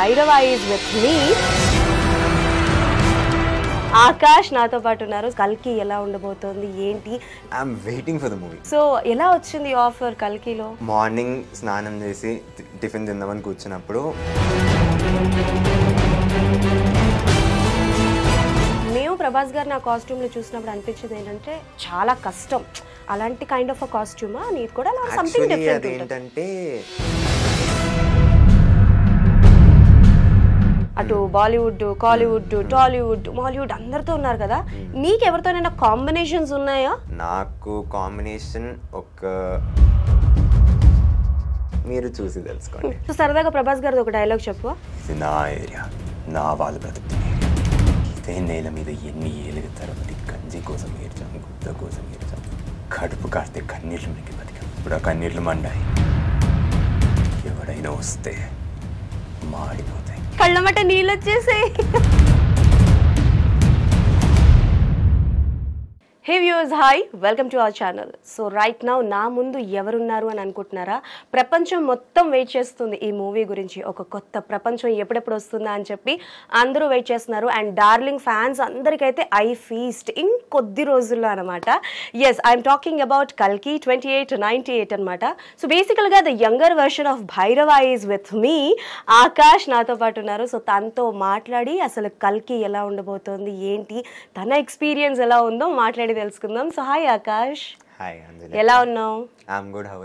Hyderabad with me Akash నాతో పాటు ఉన్నారు కల్కి ఎలా ఉండబోతోంది ఏంటి I'm waiting for the movie so ఎలా వచ్చింది ఆఫర్ కల్కిలో మార్నింగ్ స్నానం చేసి టిఫిన్ తిందామని కూర్చున్నప్పుడు మేము ప్రభాస్ గారు నా కాస్ట్యూమ్లు చూసినప్పుడు అనిపించింది ఏంటంటే చాలా కష్టం అలాంటి కైండ్ ఆఫ్ అ కాస్ట్యూమా నీది కూడా సంథింగ్ డిఫరెంట్ ఏంటంటే అటు hmm. బాలీవుడ్ కాలీవుడ్ hmm. టాలీవుడ్ మాలీవుడ్ అందరితో ఉన్నారు కదా hmm. నీకు ఎవరితోనైనా కాంబినేషన్స్ ఉన్నాయా నాకు కాంబినేషన్ ఒక మీరు చూసి తెలుసుకోండి సో సరదాగా ప్రభాస్ గారిది ఒక డైలాగ్ చెప్పు నా ఏరియా నా వాళ్ళు బ్రతుకుతుంది నేల మీద ఎన్ని ఏళ్ళు తరబడి గంజి కోసం ఏడ్చాం గుద్ద కోసం ఏడ్చాం కడుపు కాస్తే కన్నీళ్ళు మనకి బతికాం ఇప్పుడు ఆ కన్నీళ్ళు మండాయి ఎవడైనా వస్తే మాడిపోతుంది కళ్ళమట నీళ్ళు వచ్చేసాయి hey views hi welcome to our channel so right now నా ముందు ఎవరున్నారు అని అనుకుంటున్నారా ప్రపంచం మొత్తం వెయిట్ చేస్తుంది ఈ మూవీ గురించి ఒక కొత్త ప్రపంచం ఎప్పుడెప్పుడు వస్తుందా అని చెప్పి అందరూ వెయిట్ చేస్తున్నారు అండ్ డార్లింగ్ ఫ్యాన్స్ అందరికైతే ఐ ఫీస్ట్ ఇంకొద్ది రోజుల్లో అనమాట ఎస్ ఐఎమ్ టాకింగ్ అబౌట్ కల్కి ట్వంటీ ఎయిట్ నైంటీ ఎయిట్ అనమాట సో బేసికల్గా the younger version of Bhairava is with me Akash నాతో పాటు ఉన్నారు సో తనతో మాట్లాడి అసలు కల్కి ఎలా ఉండబోతోంది ఏంటి తన ఎక్స్పీరియన్స్ ఎలా ఉందో మాట్లాడి అడిగి తెలుసుకుందాం సో హాయ్ ఆకాష్ హాయ్ ఎలా ఉన్నావు గుడ్ హౌ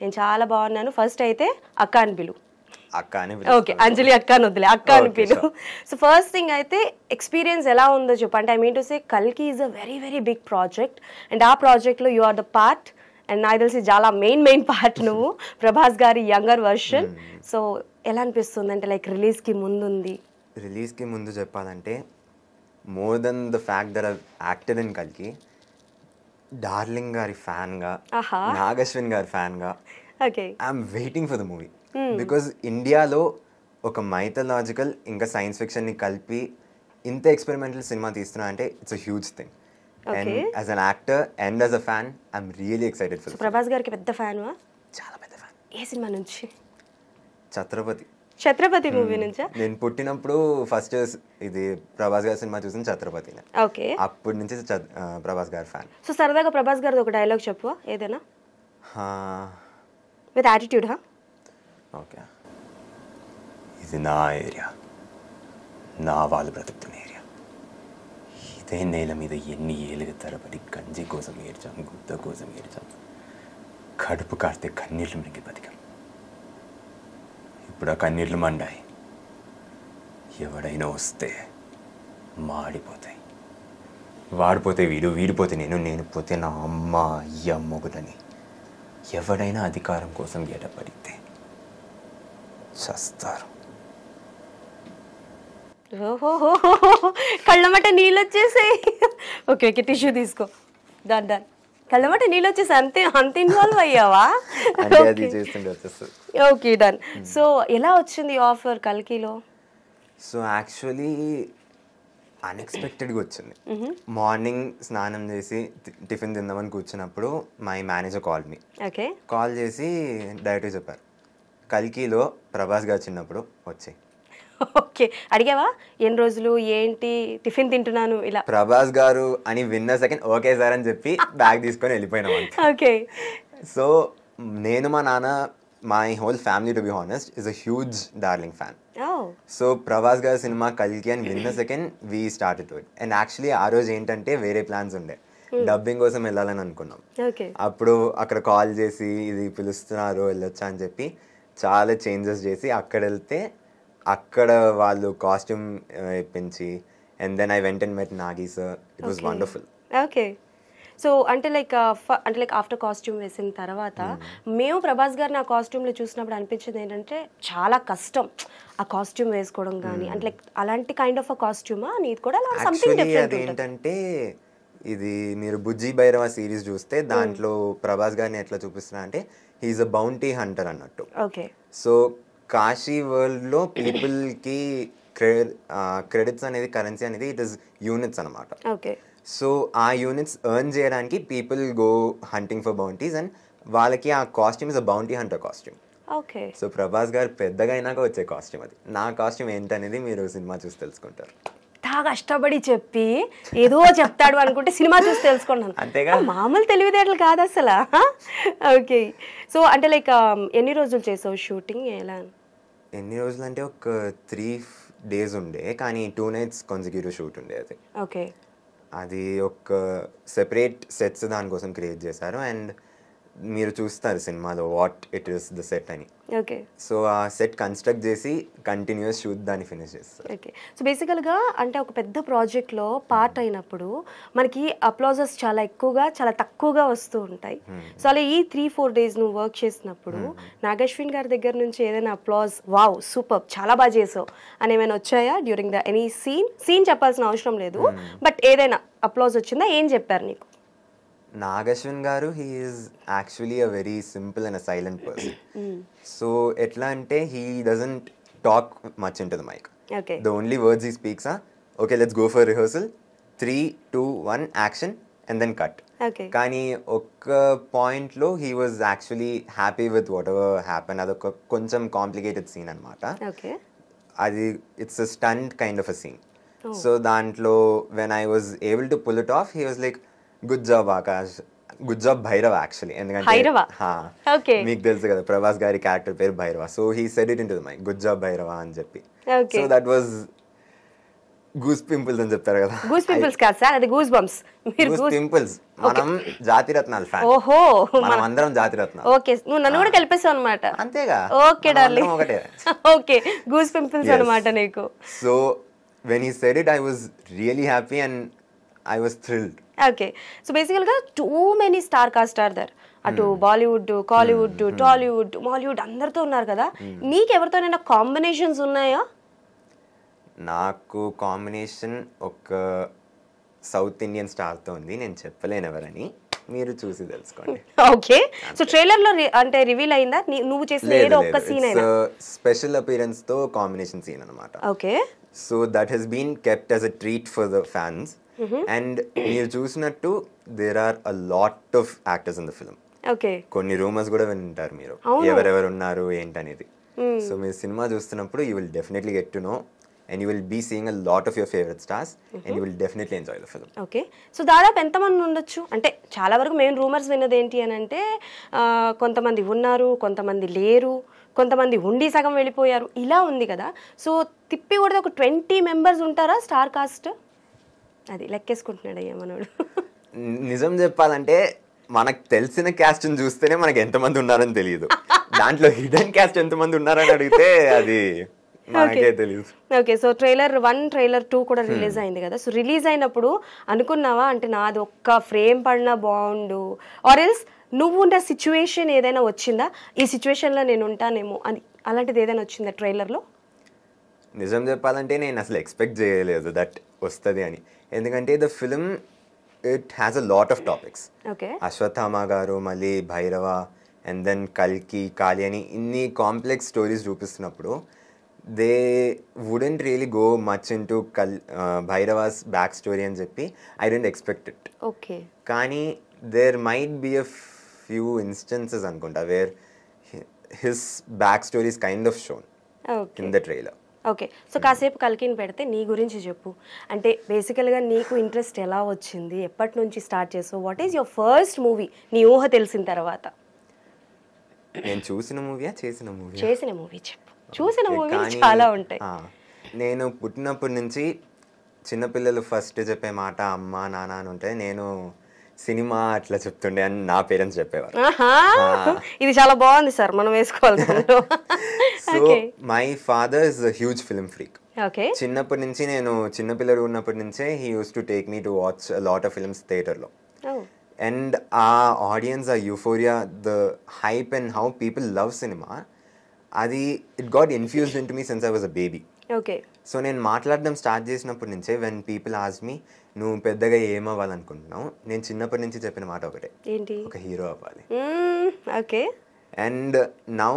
నేను చాలా బాగున్నాను ఫస్ట్ అయితే అక్క అని పిలు అక్క అని ఓకే అంజలి అక్క అని వదిలే అక్క అని పిలు సో ఫస్ట్ థింగ్ అయితే ఎక్స్పీరియన్స్ ఎలా ఉందో చెప్పు అంటే ఐ మీన్ టు సే కల్కి is a very very big project and ఆ ప్రాజెక్ట్లో you are the part and నాకు తెలిసి చాలా మెయిన్ మెయిన్ పార్ట్ నువ్వు ప్రభాస్ గారి యంగర్ వర్షన్ సో ఎలా అనిపిస్తుంది అంటే లైక్ రిలీజ్కి ముందు ఉంది రిలీజ్కి ముందు చెప్పాలంటే more than the fact that acted in కల్కి డార్లింగ్ గారి ఫ్యాన్గా నాగశ్విన్ గారి ఫ్యాన్గా I'm waiting for the movie hmm. Because ఇండియాలో ఒక మైథలాజికల్ ఇంకా సైన్స్ ఫిక్షన్ ని కలిపి ఇంత ఎక్స్పెరిమెంటల్ సినిమా తీస్తున్నా అంటే it's a huge thing and as an actor and as a fan I'm really excited for Prabhas గారికి పెద్ద ఫ్యాన్ చాలా పెద్ద ఫ్యాన్ ఏ సినిమా నుంచి ఛత్రపతి ఛత్రపతి మూవీ నుంచా నేను పుట్టినప్పుడు ఫస్ట్ ఇది ప్రభాస్ గారి సినిమా చూసిన ఛత్రపతి ఓకే అప్పటి నుంచి ప్రభాస్ గారి ఫ్యాన్ సో సరదాగా ప్రభాస్ గారిది ఒక డైలాగ్ చెప్పు ఏదైనా విత్ యాటిట్యూడ్ హా ఓకే ఇది నా ఏరియా నా వాళ్ళు బ్రతుకుతున్న ఏరియా ఇదే నేల మీద ఎన్ని ఏళ్ళు తరబడి గంజి కోసం ఏడ్చాం గుద్ద కోసం ఏడ్చాం కడుపు కాస్తే కన్నీళ్ళు మనకి బతికాం ఇప్పుడు ఆ కన్నీళ్ళు మండాయి ఎవడైనా వస్తే మాడిపోతాయి వాడిపోతే వీడు వీడిపోతే నేను నేను పోతే నా అమ్మ అయ్య మొగుడని ఎవడైనా అధికారం కోసం గేటపడితే చస్తారు కళ్ళమట నీళ్ళు వచ్చేసాయి ఓకే ఓకే టిష్యూ తీసుకో దాని దాని కళ్ళమట నీళ్ళు వచ్చేసి అంతే అంత ఇన్వాల్వ్ అయ్యావా ఓకే డన్ సో ఎలా వచ్చింది ఆఫర్ కల్కిలో సో యాక్చువల్లీ అన్ఎక్స్పెక్టెడ్గా వచ్చింది మార్నింగ్ mm-hmm. స్నానం చేసి టిఫిన్ తిందామని కూర్చున్నప్పుడు my manager call me okay call చేసి డైరెక్ట్గా చెప్పారు కల్కిలో ప్రభాస్ గారు చిన్నప్పుడు వచ్చాయి ఓకే అడిగావా ఎన్ని రోజులు ఏంటి టిఫిన్ తింటున్నాను ఇలా ప్రభాస్ గారు అని విన్న సెకండ్ ఓకే సార్ అని చెప్పి బ్యాగ్ తీసుకొని వెళ్ళిపోయినా ఓకే సో నేను మా నాన్న my whole family to be honest is a huge darling fan so Prabhas గారి సినిమా కలికి అని విన్న second we start to it and actually ఆ రోజు ఏంటంటే వేరే ప్లాన్స్ ఉండే hmm. డబ్బింగ్ కోసం వెళ్ళాలని అనుకున్నాం అప్పుడు అక్కడ కాల్ చేసి ఇది పిలుస్తున్నారు వెళ్ళొచ్చా అని చెప్పి చాలా చేంజెస్ చేసి అక్కడ వెళ్తే అక్కడ వాళ్ళు కాస్ట్యూమ్ ఇప్పించి and then I went and met Nagi sir it was wonderful okay so అంటే లైక్ uh, అంటే లైక్ ఆఫ్టర్ కాస్ట్యూమ్ వేసిన తర్వాత hmm. మేము ప్రభాస్ గారిని ఆ కాస్ట్యూమ్లో చూసినప్పుడు అనిపించింది ఏంటంటే చాలా కష్టం ఆ కాస్ట్యూమ్ వేసుకోవడం కానీ hmm. అంటే లైక్ అలాంటి కైండ్ ఆఫ్ అ కాస్ట్యూమా నీది కూడా అలా సంథింగ్ డిఫరెంట్ ఏంటంటే ఇది మీరు బుజ్జి భైరవ సిరీస్ చూస్తే hmm. దాంట్లో ప్రభాస్ గారిని ఎట్లా చూపిస్తున్నా అంటే హీఈస్ అ బౌంటీ హంటర్ అన్నట్టు ఓకే సో కాశీ వరల్డ్లో పీపుల్కి క్రెడిట్స్ అనేది కరెన్సీ అనేది ఇట్ ఇస్ యూనిట్స్ అనమాట ఓకే సో ఆ యూనిట్స్ ఎర్న్ చేయడానికి people go hunting for bounties and వాళ్ళకి ఆ costume is a bounty hunter costume okay so Prabhas గారు పెద్దగా అయినాక వచ్చే కాస్ట్యూమ్ అది నా కాస్ట్యూమ్ ఏంటనేది మీరు సినిమా చూసి తెలుసుకుంటారు అంతా కష్టపడి చెప్పి ఏదో చెప్తాడు అనుకుంటే సినిమా చూసి తెలుసుకున్నాను అంతేగా మామూలు తెలివితేటలు కాదు అసలు ఓకే సో అంటే లైక్ ఎన్ని రోజులు చేసావు షూటింగ్ ఎలా ఎన్ని రోజులు అంటే ఒక త్రీ డేస్ ఉండే కానీ టూ నైట్స్ కన్సిక్యూటివ్ షూట్ ఉండే అది ఓకే అది ఒక సెపరేట్ సెట్స్ దానికోసం క్రియేట్ చేశారు అండ్ మీరు చూస్తారు సినిమాలో what it is the set అని ఓకే సో ఆ సెట్ కన్స్ట్రక్ట్ చేసి కంటిన్యూస్ షూట్ దాన్ని ఫినిష్ చేస్తారు ఓకే సో బేసికల్గా అంటే ఒక పెద్ద ప్రాజెక్ట్లో పార్ట్ అయినప్పుడు మనకి అప్లాజెస్ చాలా ఎక్కువగా చాలా తక్కువగా వస్తూ ఉంటాయి hmm. సో అలా ఈ త్రీ ఫోర్ డేస్ నువ్వు వర్క్ చేసినప్పుడు hmm. నాగశ్విన్ గారి దగ్గర నుంచి ఏదైనా అప్లాజ్ వావ్ సూపర్ చాలా బాగా చేసావు అని ఏమైనా వచ్చాయా during the any scene scene చెప్పాల్సిన అవసరం లేదు hmm. బట్ ఏదైనా అప్లాజ్ వచ్చిందా ఏం చెప్పారు నీకు నాగశ్విన్ గారు he's actually a very simple and a silent person so ఎట్లా అంటే he doesn't talk much in to the mic the only words he speaks ah okay let's go for rehearsal three two one action and then cut కానీ ఒక్క పాయింట్లో he was actually happy with whatever happen అదొక కొంచెం complicated scene అనమాట అది it's a stunt kind of a scene so దాంట్లో when I was able to pull it off he was like good job Akash good job Bhairava actually ఎందుకంటే మీకు తెలుసు కదా ప్రభాస్ గారి క్యారెక్టర్ పేరు Bhairava so he said it into my good job Bhairava అని చెప్పి so that was goose pimples అని చెప్తారు కదా గూస్ పింపుల్స్ కాదు సార్ అది గూస్ బంప్స్ గూస్ పింపుల్స్ మనం జాతి రత్నాలు ఫ్యాన్ ఓహో మనం అందరం జాతి ఓకే నువ్వు నన్ను కూడా కలిపేసావు అంతేగా ఓకే డార్లింగ్ ఒకటే ఓకే గూస్ పింపుల్స్ అన్నమాట నీకు so when he said it I was really happy and I was thrilled okay so బేసికల్గా too many star cast are there అటు బాలీవుడ్ కాలీవుడ్ టాలీవుడ్ మాలీవుడ్ అందరితో ఉన్నారు కదా మీకు ఎవరితోనైనా కాంబినేషన్స్ ఉన్నాయా నాకు కాంబినేషన్ ఒక సౌత్ ఇండియన్ స్టార్తో ఉంది నేను చెప్పలేను ఎవరని మీరు చూసి తెలుసుకోండి ఓకే సో ట్రైలర్ లో అంటే రివీల్ అయిందా నువ్వు చేసిన ఏదో ఒక సీన్ అయినా స్పెషల్ అపీరెన్స్ తో కాంబినేషన్ సీన్ అన్నమాట okay so that has been kept as a treat for the fans and mm-hmm. మీరు చూసినట్టు there are a lot of actors in the film okay కొన్ని రూమర్స్ కూడా వింటారు మీరు ఎవరెవరు ఉన్నారు ఏంటనేది సో hmm. మీరు సినిమా చూస్తున్నప్పుడు you will definitely get to know and you will be seeing a lot of your favourite stars and you will definitely enjoy the film okay so దాదాపు ఎంతమంది ఉండొచ్చు అంటే చాలా వరకు మెయిన్ రూమర్స్ విన్నది ఏంటి అని అంటే కొంతమంది ఉన్నారు కొంతమంది లేరు కొంతమంది ఉండి సగం వెళ్ళిపోయారు ఇలా ఉంది కదా సో తిప్పి కూడా ఒక ట్వంటీ మెంబర్స్ ఉంటారా స్టార్ కాస్ట్ అది లెక్కేసుకుంటున్నాడు అయ్యా మనోడు నిజం చెప్పాలంటే మనకు తెలిసిన క్యాస్ట్ని చూస్తేనే మనకి ఎంతమంది ఉన్నారని తెలియదు దాంట్లో హిడెన్ క్యాస్ట్ ఎంతమంది ఉన్నారని అడిగితే అది okay so trailer one trailer two కూడా రిలీజ్ అయింది కదా సో రిలీజ్ అయినప్పుడు అనుకున్నావా అంటే నాది ఒక్క ఫ్రేమ్ పడినా బాగుండు ఆర్ ఎల్స్ నువ్వు ఉన్న సిచ్యువేషన్ ఏదైనా వచ్చిందా ఈ సిచ్యువేషన్లో నేను ఉంటానేమో అని అలాంటిది ఏదైనా వచ్చిందా ట్రైలర్లో నిజం చెప్పాలంటే నేను అసలు ఎక్స్పెక్ట్ చేయలేదు దట్ వస్తుంది అని ఎందుకంటే the film it has a lot of topics Ashwatthama గారు మళ్ళీ భైరవ అండ్ దెన్ కల్కి కాళి అని ఇన్ని కాంప్లెక్స్ స్టోరీస్ చూపిస్తున్నప్పుడు they wouldn't really go much into కల్ భైరవాస్ బ్యాక్ స్టోరీ అని చెప్పి I don't expect it okay కానీ there might be a few instances అనుకుంటా where his back stories kind of shown in the trailer okay so కాసేపు కలికిని పెడితే నీ గురించి చెప్పు అంటే బేసికల్గా నీకు ఇంట్రెస్ట్ ఎలా వచ్చింది ఎప్పటి నుంచి స్టార్ట్ చేసావు what is your first movie నీ ఊహ తెలిసిన తర్వాత నేను చూసిన మూవీయా చేసిన మూవీ చేసిన మూవీ చెప్పు చూసిన మూవీ చాలా ఉంటాయి నేను పుట్టినప్పటి నుంచి చిన్నపిల్లలు ఫస్ట్ చెప్పే మాట అమ్మ నాన్న అని ఉంటే నేను సినిమా అట్లా చెప్తుండే అని నా పేరెంట్స్ చెప్పేవారు ఇది చాలా బాగుంది సార్ మనం వేసుకోవాలి so my father is huge film freak చిన్నప్పటి నుంచి నేను చిన్నపిల్లలు ఉన్నప్పటి నుంచే he use to take me to watch lot of films థియేటర్లో and ah audience ah euphoria the hype and how people love cinema అది it got infuse into me since I was a baby okay so నేను మాట్లాడడం start చేసినప్పటి నుంచే when people ఆజ్ మీ నువ్వు పెద్దగా ఏమవ్వాలనుకుంటున్నావు నేను చిన్నప్పటి నుంచి చెప్పిన మాట ఒకటే ఏంటి ఒక హీరో అవ్వాలి okay and now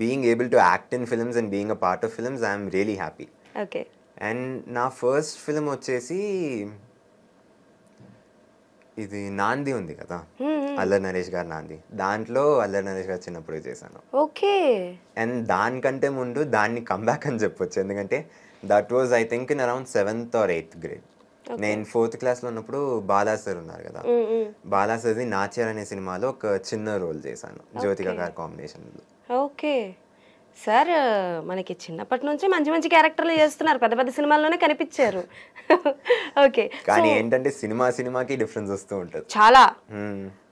being able to act in films and being a part of films I'm really happy okay and నా ఫస్ట్ ఫిల్మ్ వచ్చేసి ఇది నాంది ఉంది కదా అల్లర్ నరేష్ గారు నాంది దాంట్లో అల్లర్ నరేష్ గారు చిన్నప్పుడు చేశాను ఓకే అండ్ దానికంటే ముందు దాన్ని కమ్బ్యాక్ అని చెప్పొచ్చు ఎందుకంటే that was I think in around seventh or eighth grade నేను ఫోర్త్ క్లాస్ లో ఉన్నప్పుడు బాలా సార్ ఉన్నారు కదా బాలా సార్ నాచర్ అనే సినిమాలో ఒక చిన్న రోల్ చేశాను జ్యోతిక గారి కాంబినేషన్ ఓకే సార్ మనకి చిన్నప్పటి నుంచి మంచి మంచి క్యారెక్టర్లు చేస్తున్నారు పెద్ద పెద్ద సినిమాల్లోనే కనిపించారు ఓకే కానీ ఏంటంటే సినిమా సినిమాకి డిఫరెన్స్ వస్తూ ఉంటుంది చాలా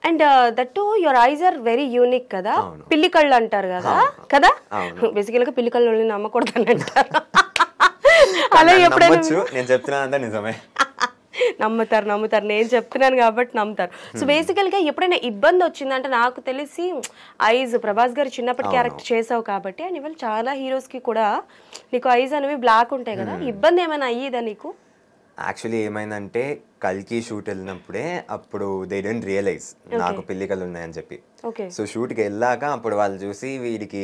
and that your eyes are very unique కదా పిల్లి కళ్ళు అంటారు కదా కదా గా పిల్లి కళ్ళు నమ్మకూడదు అని అంటారు అలా ఎప్పుడైనా నేను చెప్తున్నా నిజమే నమ్ముతారు నమ్ముతారు నేను చెప్తున్నాను కాబట్టి నమ్ముతారు సో బేసికల్గా hmm. ఎప్పుడైనా ఇబ్బంది వచ్చిందంటే నాకు తెలిసి ఐజ్ ప్రభాస్ గారు చిన్నప్పటి క్యారెక్టర్ చేసావు కాబట్టి అండ్ ఇవాళ చాలా కి కూడా నీకు ఐజ్ అనేవి బ్లాక్ ఉంటాయి కదా hmm. ఇబ్బంది ఏమైనా అయ్యేదా నీకు యాక్చువల్లీ ఏమైందంటే కల్కి షూట్ వెళ్ళినప్పుడే అప్పుడు దే డోంట్ రియలైజ్ నాకు పిల్లికలు ఉన్నాయని చెప్పి సో షూట్కి వెళ్ళాక అప్పుడు వాళ్ళు చూసి వీడికి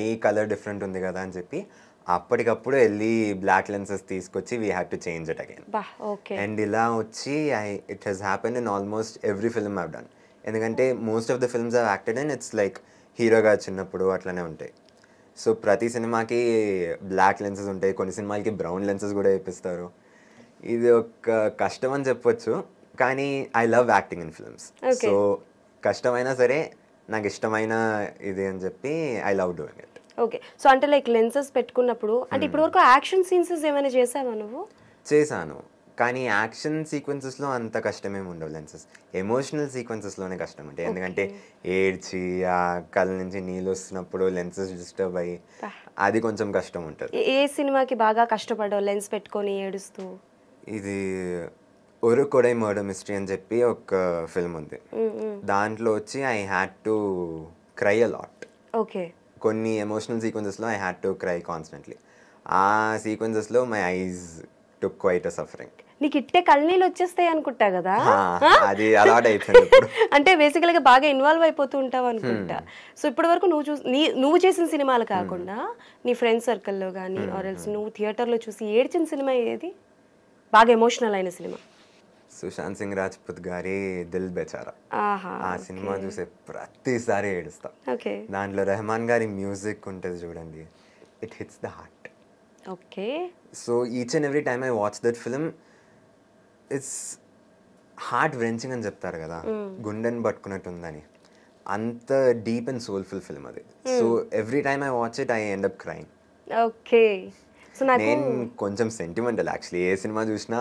ఐ కలర్ డిఫరెంట్ ఉంది కదా అని చెప్పి అప్పటికప్పుడు వెళ్ళి బ్లాక్ లెన్సెస్ తీసుకొచ్చి we had to change it again and ఇలా వచ్చి I it has happen in almost every film have done ఎందుకంటే most of the films have acted and it's like హీరోగా చిన్నప్పుడు అట్లనే ఉంటాయి సో ప్రతి సినిమాకి బ్లాక్ లెన్సెస్ ఉంటాయి కొన్ని సినిమాలకి బ్రౌన్ లెన్సెస్ కూడా వేపిస్తారు ఇది ఒక కష్టం అని చెప్పొచ్చు కానీ I love acting in films so కష్టమైనా సరే నాకు ఇష్టమైన ఇది అని చెప్పి I love doing it okay so అంటే లైక్ లెన్సెస్ పెట్టుకున్నప్పుడు అంటే hmm. ఇప్పటి వరకు యాక్షన్ సీన్సెస్ ఏమైనా చేసావా నువ్వు చేశాను కానీ యాక్షన్ సీక్వెన్సెస్లో అంత కష్టమేమి ఉండవు లెన్సెస్ ఎమోషనల్ సీక్వెన్సెస్లోనే కష్టం ఉంటాయి ఎందుకంటే ఏడ్చి ఆ కళ్ళ నుంచి నీళ్ళు వస్తున్నప్పుడు లెన్సెస్ డిస్టర్బ్ అయ్యి అది కొంచెం కష్టం ఉంటుంది ఏ సినిమాకి బాగా కష్టపడవు లెన్స్ పెట్టుకొని ఏడుస్తూ ఇది ఒరు కొడై మర్డర్ మిస్టరీ అని చెప్పి ఒక ఫిల్మ్ ఉంది hmm, hmm. దాంట్లో వచ్చి I had to cry a lot okay కొన్ని ఎమోషనల్ సీక్వెన్సెస్లో I had to cry constantly ఆ సీక్వెన్సెస్లో my eyes to quite a suffering నీకు ఇట్టే కళ్ళనీళ్ళు వచ్చేస్తాయి అనుకుంటా కదా అది అయిపోయింది అంటే బేసికల్ గా బాగా ఇన్వాల్వ్ అయిపోతూ ఉంటావు అనుకుంటా సో hmm. ఇప్పటి వరకు నువ్వు చూ నీ నువ్వు చేసిన సినిమాలు hmm. కాకుండా నీ ఫ్రెండ్స్ సర్కిల్లో కానీ ఆర్ ఎల్స్ నువ్వు థియేటర్లో చూసి ఏడ్చిన సినిమా ఏది బాగా ఎమోషనల్ అయిన సినిమా సుశాంత్ సింగ్ పుత్ గారి దిల్ బెచారా ఆ సినిమా చూసే ప్రతిసారి ఏడుస్తా దాంట్లో రెహమాన్ గారి మ్యూజిక్ ఉంటుంది చూడండి it hits the heart okay so each and every time I watch that film it's heart wrenching అని చెప్తారు కదా గుండెని పట్టుకున్నట్టు ఉందని అంత డీప్ అండ్ సోల్ఫుల్ ఫిల్మ్ అది so every time I watch it I end up crying okay so నేను కొంచెం సెంటిమెంటల్ యాక్చువల్లీ ఏ సినిమా చూసినా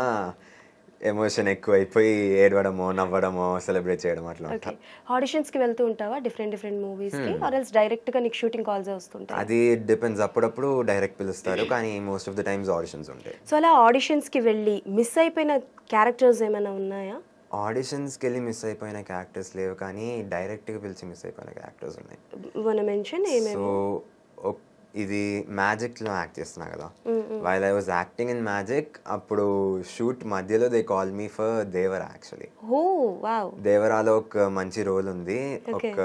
ఎమోషన్ ఎక్కువైపోయి ఏడవడమో నవ్వడమో సెలబ్రేట్ చేయడం అట్లా ఆడిషన్స్ కి వెళ్తూ ఉంటావా డిఫరెంట్ డిఫరెంట్ మూవీస్ కి ఆర్ ఎల్స్ డైరెక్ట్ గా నీకు షూటింగ్ కాల్స్ వస్తుంటాయి అది డిపెండ్స్ అప్పుడప్పుడు డైరెక్ట్ పిలుస్తారు కానీ most of the times auditions ఉంటాయి సో అలా ఆడిషన్స్ కి వెళ్ళి మిస్ అయిపోయిన క్యారెక్టర్స్ ఏమైనా ఉన్నాయా ఆడిషన్స్కి వెళ్ళి మిస్ అయిపోయిన క్యారెక్టర్స్ లేవు కానీ డైరెక్ట్గా పిలిచి మిస్ అయిపోయిన క్యారెక్టర్స్ ఉన్నాయి మెన్షన్ సో ఇది మ్యాజిక్ లో యాక్ట్ చేస్తున్నా కదా while I was acting in Magic అప్పుడు షూట్ మధ్యలో they call me for Devara actually దేవరాలో ఒక మంచి రోల్ ఉంది ఒక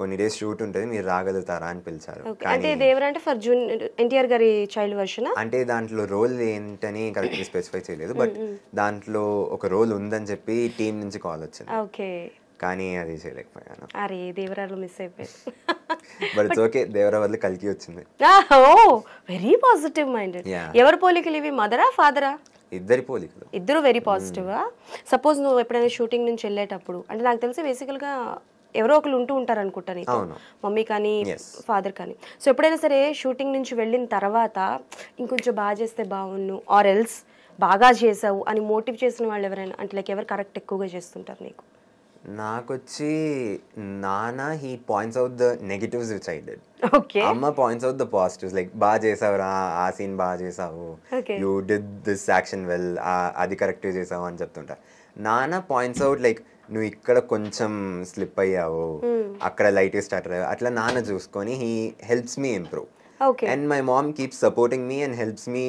కొన్ని డేస్ షూట్ ఉంటుంది మీరు రాగలుగుతారా అని పిలిచారు అంటే అంటే ఫర్ జూన్ ఎన్టీఆర్ గారి చైల్డ్ వర్షన్ అంటే దాంట్లో రోల్ ఏంటని కరెక్ట్ స్పెసిఫై చేయలేదు బట్ దాంట్లో ఒక రోల్ ఉందని చెప్పి టీం నుంచి కాల్ వచ్చింది ఓకే కానీ అది చేయలేకపోయాను అరే దేవరాలు మిస్ అయిపోయాను బట్ ఇట్స్ ఓకే దేవరా వదిలి కలికి వచ్చింది ఓ వెరీ పాజిటివ్ మైండెడ్ ఎవరి పోలికలు ఇవి మదరా ఫాదరా ఇద్దరి పోలికలు ఇద్దరు వెరీ పాజిటివ్ సపోజ్ నువ్వు ఎప్పుడైనా షూటింగ్ నుంచి వెళ్ళేటప్పుడు అంటే నాకు తెలిసి బేసికల్గా ఎవరో ఒకరు ఉంటూ ఉంటారు అనుకుంటా నీకు మమ్మీ కానీ ఫాదర్ కానీ సో ఎప్పుడైనా సరే షూటింగ్ నుంచి వెళ్ళిన తర్వాత ఇంకొంచెం బాగా చేస్తే బాగుండు ఆర్ ఎల్స్ బాగా చేసావు అని మోటివ్ చేసిన వాళ్ళు ఎవరైనా అంటే లైక్ ఎవరు కరెక్ట్ ఎక్కువగా చేస్తుంటారు నీకు నాకొచ్చి నానా he points out the negatives which I did అమ్మ points out the positives like బాగా రా ఆ సీన్ బాగా చేసావు you did this action well అది కరెక్ట్ చేసావు అని చెప్తుంటా నానా పాయింట్స్ అవుట్ లైక్ నువ్వు ఇక్కడ కొంచెం స్లిప్ అయ్యావు hmm. అక్కడ లైట్ స్టార్ట్ అయ్యావు అట్లా నాన్న చూసుకొని he helps me improve and my mom keep supporting me and helps me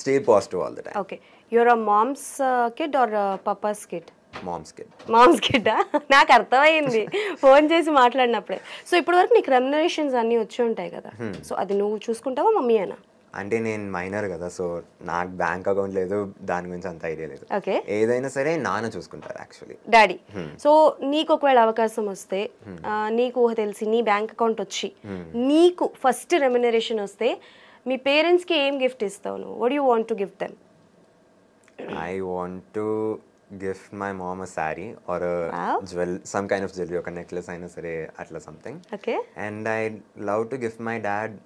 stay positive all the time okay your mom's kid or papa's kid mom's kid mom's kid నాకు అర్థమైంది phone చేసి మాట్లాడినప్పుడే so ఇప్పటి వరకు నీకు remunerations అన్నీ వచ్చి ఉంటాయి కదా సో అది నువ్వు చూసుకుంటావా మమ్మీ అయినా అంటే నేను మైనర్ కదా సో నాకు బ్యాంక్ అకౌంట్ లేదు దాని గురించి అంత ఐడియా లేదు ఓకే ఏదైనా సరే నాన్న చూసుకుంటారు యాక్చువల్లీ డాడీ సో నీకు ఒకవేళ అవకాశం వస్తే నీకు ఊహ తెలిసి నీ బ్యాంక్ అకౌంట్ వచ్చి నీకు ఫస్ట్ రెమ్యునరేషన్ వస్తే మీ పేరెంట్స్కి ఏం గిఫ్ట్ ఇస్తావు నువ్వు what you want to gift them I want to gift my mom a sari or a wow. jewel, some kind of jewelry, or a necklace, I know, atla something. Okay. And I love to gift my dad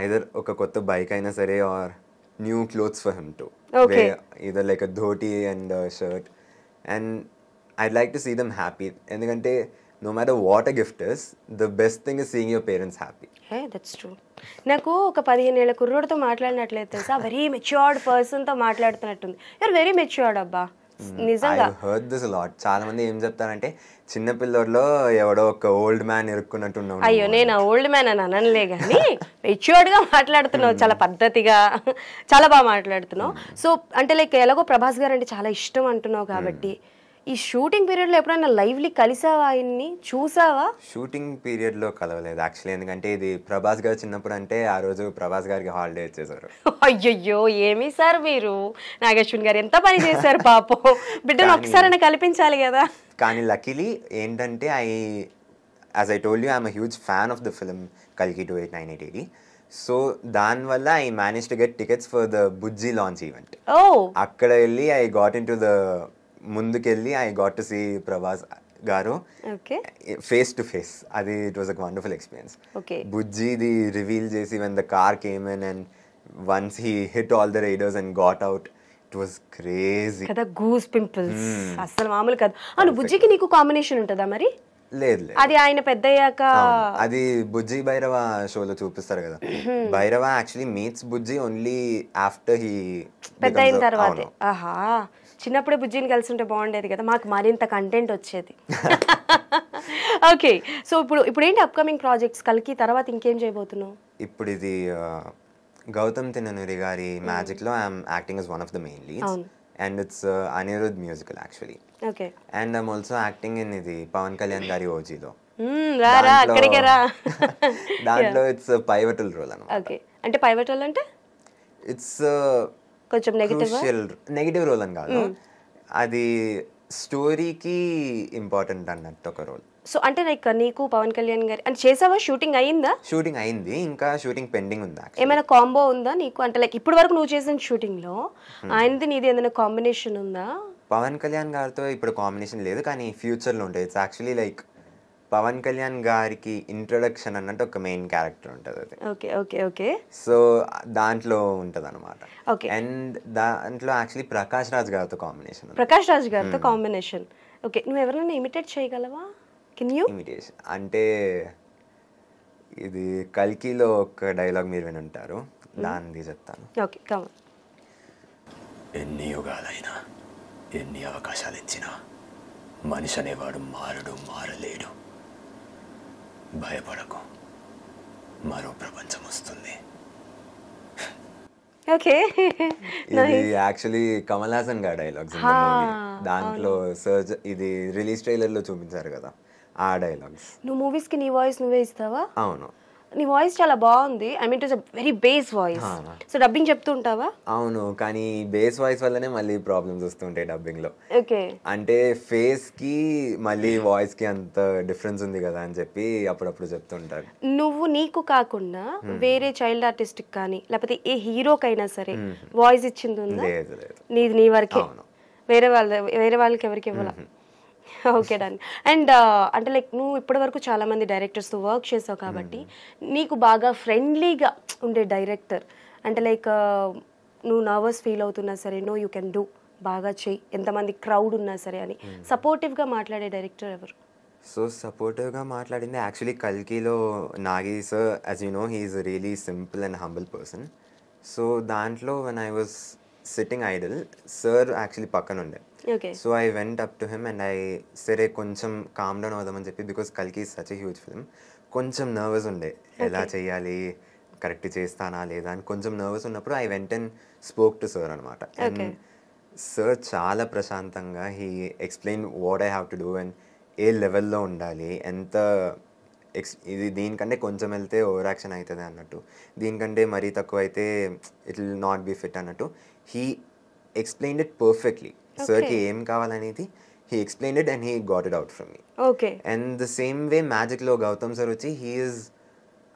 either ఒక కొత్త bike అయినా సరే or new clothes for him to either like a dhoti and shirt and I like to see them happy ఎందుకంటే no matter what a gift is the best thing is seeing your parents happy hey that's true నాకు ఒక పదిహేను ఏళ్ళ కుర్రోడితో మాట్లాడినట్లయితే తెలుసా very matured person పర్సన్తో మాట్లాడుతున్నట్టుంది you're very matured అబ్బా hmm, నిజంగా హర్డ్ దిస్ లాట్ చాలా మంది ఏం చెప్తారంటే చిన్న పిల్లోడిలో ఎవడో ఒక ఓల్డ్ మ్యాన్ ఇరుక్కున్నట్టున్నావు అయ్యో నేను ఓల్డ్ మ్యాన్ అని అనలే కానీ మెచ్యూర్డ్ గా మాట్లాడుతున్నావు చాలా hmm. పద్ధతిగా చాలా బాగా మాట్లాడుతున్నావు సో hmm. అంటే లైక్ ఎలాగో ప్రభాస్ గారు అంటే చాలా ఇష్టం అంటున్నావు కాబట్టి ఈ షూటింగ్ పీరియడ్లో ఎప్పుడైనా లైవ్లీ కలిసావా ఆయన్ని చూసావా షూటింగ్ పీరియడ్లో కలవలేదు యాక్చువల్లీ ఎందుకంటే ఇది ప్రభాస్ గారు చిన్నప్పుడు అంటే ఆ రోజు ప్రభాస్ గారికి హాలిడే వచ్చేసారు అయ్యయ్యో ఏమి సార్ మీరు నాగేశ్వన్ గారు ఎంత పని చేశారు పాపం బిడ్డను ఒకసారి కల్పించాలి కదా కానీ లక్కీలీ ఏంటంటే I as I told you I'm huge fan of the film కల్కి two eight nine eight eighty so దానివల్ల I manage to get tickets for the Bujji launch event అక్కడ వెళ్ళి I got in to the ముందుకెళ్ళి I got to see Prabhas garu face to face అది it was a wonderful experience బుజ్జిది reveal చేసి when the car came in and once he hit all the riders and got out it was crazy కదా goose pimples అసలు మామూలు కదా అవును బుజ్జికి నీకు combination ఉంటుందా మరి లేదు అది ఆయన పెద్ద అయ్యాక అది బుజ్జి భైరవ షోలో చూపిస్తారు కదా Bhairava actually meets Bujji only after he పెద్ద అయిన తర్వాత ఆహా చిన్నప్పుడే బుజ్జిని కలిసి ఉంటే బాగుండేది కదా మాకు మరింత కంటెంట్ వచ్చేది ఓకే సో ఇప్పుడు ఇప్పుడు ఏంటి అప్కమింగ్ ప్రాజెక్ట్స్ కలికి తర్వాత ఇంకేం చేయబోతున్నావు ఇప్పుడు ఇది గౌతమ్ తిననూరి గారి మ్యాజిక్లో I'm acting is one of the main leads and it's Anirudh musical actually okay and I'm also acting in ఇది పవన్ కళ్యాణ్ గారి ఓజీలో hmm, దాంట్లో ఇట్స్ పైవటల్ రోల్ అనమాట అంటే పైవటల్ అంటే ఇట్స్ కొంచెం నెగిటివ్ నెగిటివ్ రోల్ అని కాదు hmm. అది స్టోరీకి ఇంపార్టెంట్ అన్నట్టు ఒక రోల్ సో అంటే లైక్ నీకు పవన్ కళ్యాణ్ గారి అంటే చేసావా షూటింగ్ అయిందా షూటింగ్ అయింది ఇంకా షూటింగ్ పెండింగ్ ఉందా ఏమైనా కాంబో ఉందా నీకు అంటే లైక్ ఇప్పటి వరకు నువ్వు చేసిన షూటింగ్ లో hmm. ఆయనది నీది ఏదైనా కాంబినేషన్ ఉందా పవన్ కళ్యాణ్ గారితో ఇప్పుడు కాంబినేషన్ లేదు కానీ ఫ్యూచర్లో ఉంటాయి it's actually like Pawan Kalyan గారికి ఇంట్రొడక్షన్ అన్నట్టు ఒక మెయిన్ క్యారెక్టర్ ఉంటుంది అది ఓకే ఓకే ఓకే సో దాంట్లో ఉంటుంది అనమాట అండ్ దాంట్లో యాక్చువల్లీ ప్రకాష్ రాజ్ గారితో కాంబినేషన్ ప్రకాష్ రాజ్ గారితో కాంబినేషన్ hmm. ఓకే నువ్వు ఎవరైనా ఇమిటేట్ చేయగలవా కెన్ యూ ఇమిటేషన్ అంటే ఇది కల్కిలో ఒక డైలాగ్ మీరు ఉంటారు hmm. దాన్ని చెప్తాను ఓకే కమ్ ఎన్ని యుగాలైనా ఎన్ని అవకాశాలు ఇచ్చినా మనిషి అనేవాడు మారడు మారలేడు భయపడకు మరో ప్రపంచం వస్తుంది ఓకే ఇది యాక్చువల్లీ కమల్ హాసన్ గా డైలాగ్స్ దాంట్లో సర్చ్ ఇది రిలీజ్ ట్రైలర్ లో చూపించారు కదా ఆ డైలాగ్స్ నువ్వు మూవీస్ కి నీ వాయిస్ నువ్వే ఇస్తావా అవును నీ వాయిస్ చాలా బాగుంది I mean it's very base voice so dubbing చెప్తూ ఉంటావా అవును కానీ బేస్ వాయిస్ వల్లనే మళ్ళీ ప్రాబ్లమ్స్ వస్తుంటాయి డబ్బింగ్ లో ఓకే అంటే ఫేస్ కి మళ్ళీ వాయిస్ కి అంత డిఫరెన్స్ ఉంది కదా అని చెప్పి అప్పుడప్పుడు చెప్తుంటారు నువ్వు నీకు కాకుండా hmm. వేరే చైల్డ్ ఆర్టిస్ట్ కానీ లేకపోతే ఏ హీరోకైనా సరే వాయిస్ hmm. ఇచ్చింది ఉందా లేదు లేదు నీది నీ వరకే వేరే వాళ్ళ వేరే వాళ్ళకి ఎవరికి ఇవ్వాలా hmm. ఓకే డన్ అండ్ అంటే లైక్ నువ్వు ఇప్పటి వరకు చాలా మంది డైరెక్టర్స్తో వర్క్ చేసావు కాబట్టి hmm. నీకు బాగా ఫ్రెండ్లీగా ఉండే డైరెక్టర్ అంటే లైక్ uh, నువ్వు నర్వస్ ఫీల్ అవుతున్నా సరే నో యూ కెన్ డూ బాగా చేయి ఎంతమంది క్రౌడ్ ఉన్నా సరే అని సపోర్టివ్గా hmm. మాట్లాడే డైరెక్టర్ ఎవరు సో సపోర్టివ్గా మాట్లాడింది యాక్చువల్లీ కల్కిలో Nagi sir as you know he's really simple and humble person so దాంట్లో when I was sitting idol sir actually పక్కన ఉండే so I went up to him and I సరే కొంచెం కామ్ డౌన్ అవుదామని చెప్పి బికాస్ కల్కి సచ్ ఎ హ్యూజ్ ఫిల్మ్ కొంచెం nervous ఉండే ఎలా చేయాలి కరెక్ట్ చేస్తానా లేదా అని కొంచెం నర్వస్ ఉన్నప్పుడు I went and spoke to sir అనమాట అండ్ సార్ చాలా ప్రశాంతంగా he explain what I have to do and ఏ లెవెల్లో ఉండాలి ఎంత ఎక్స్ ఇది దీనికంటే కొంచెం వెళ్తే ఓవర్ యాక్షన్ అవుతుంది అన్నట్టు దీనికంటే మరీ తక్కువ అయితే it will not be fit అన్నట్టు he explained it perfectly. Okay. Sir aim em kavalani thi. He explained it and he got it out from me. Okay. And the same way Magic Lo Gautam sir he is,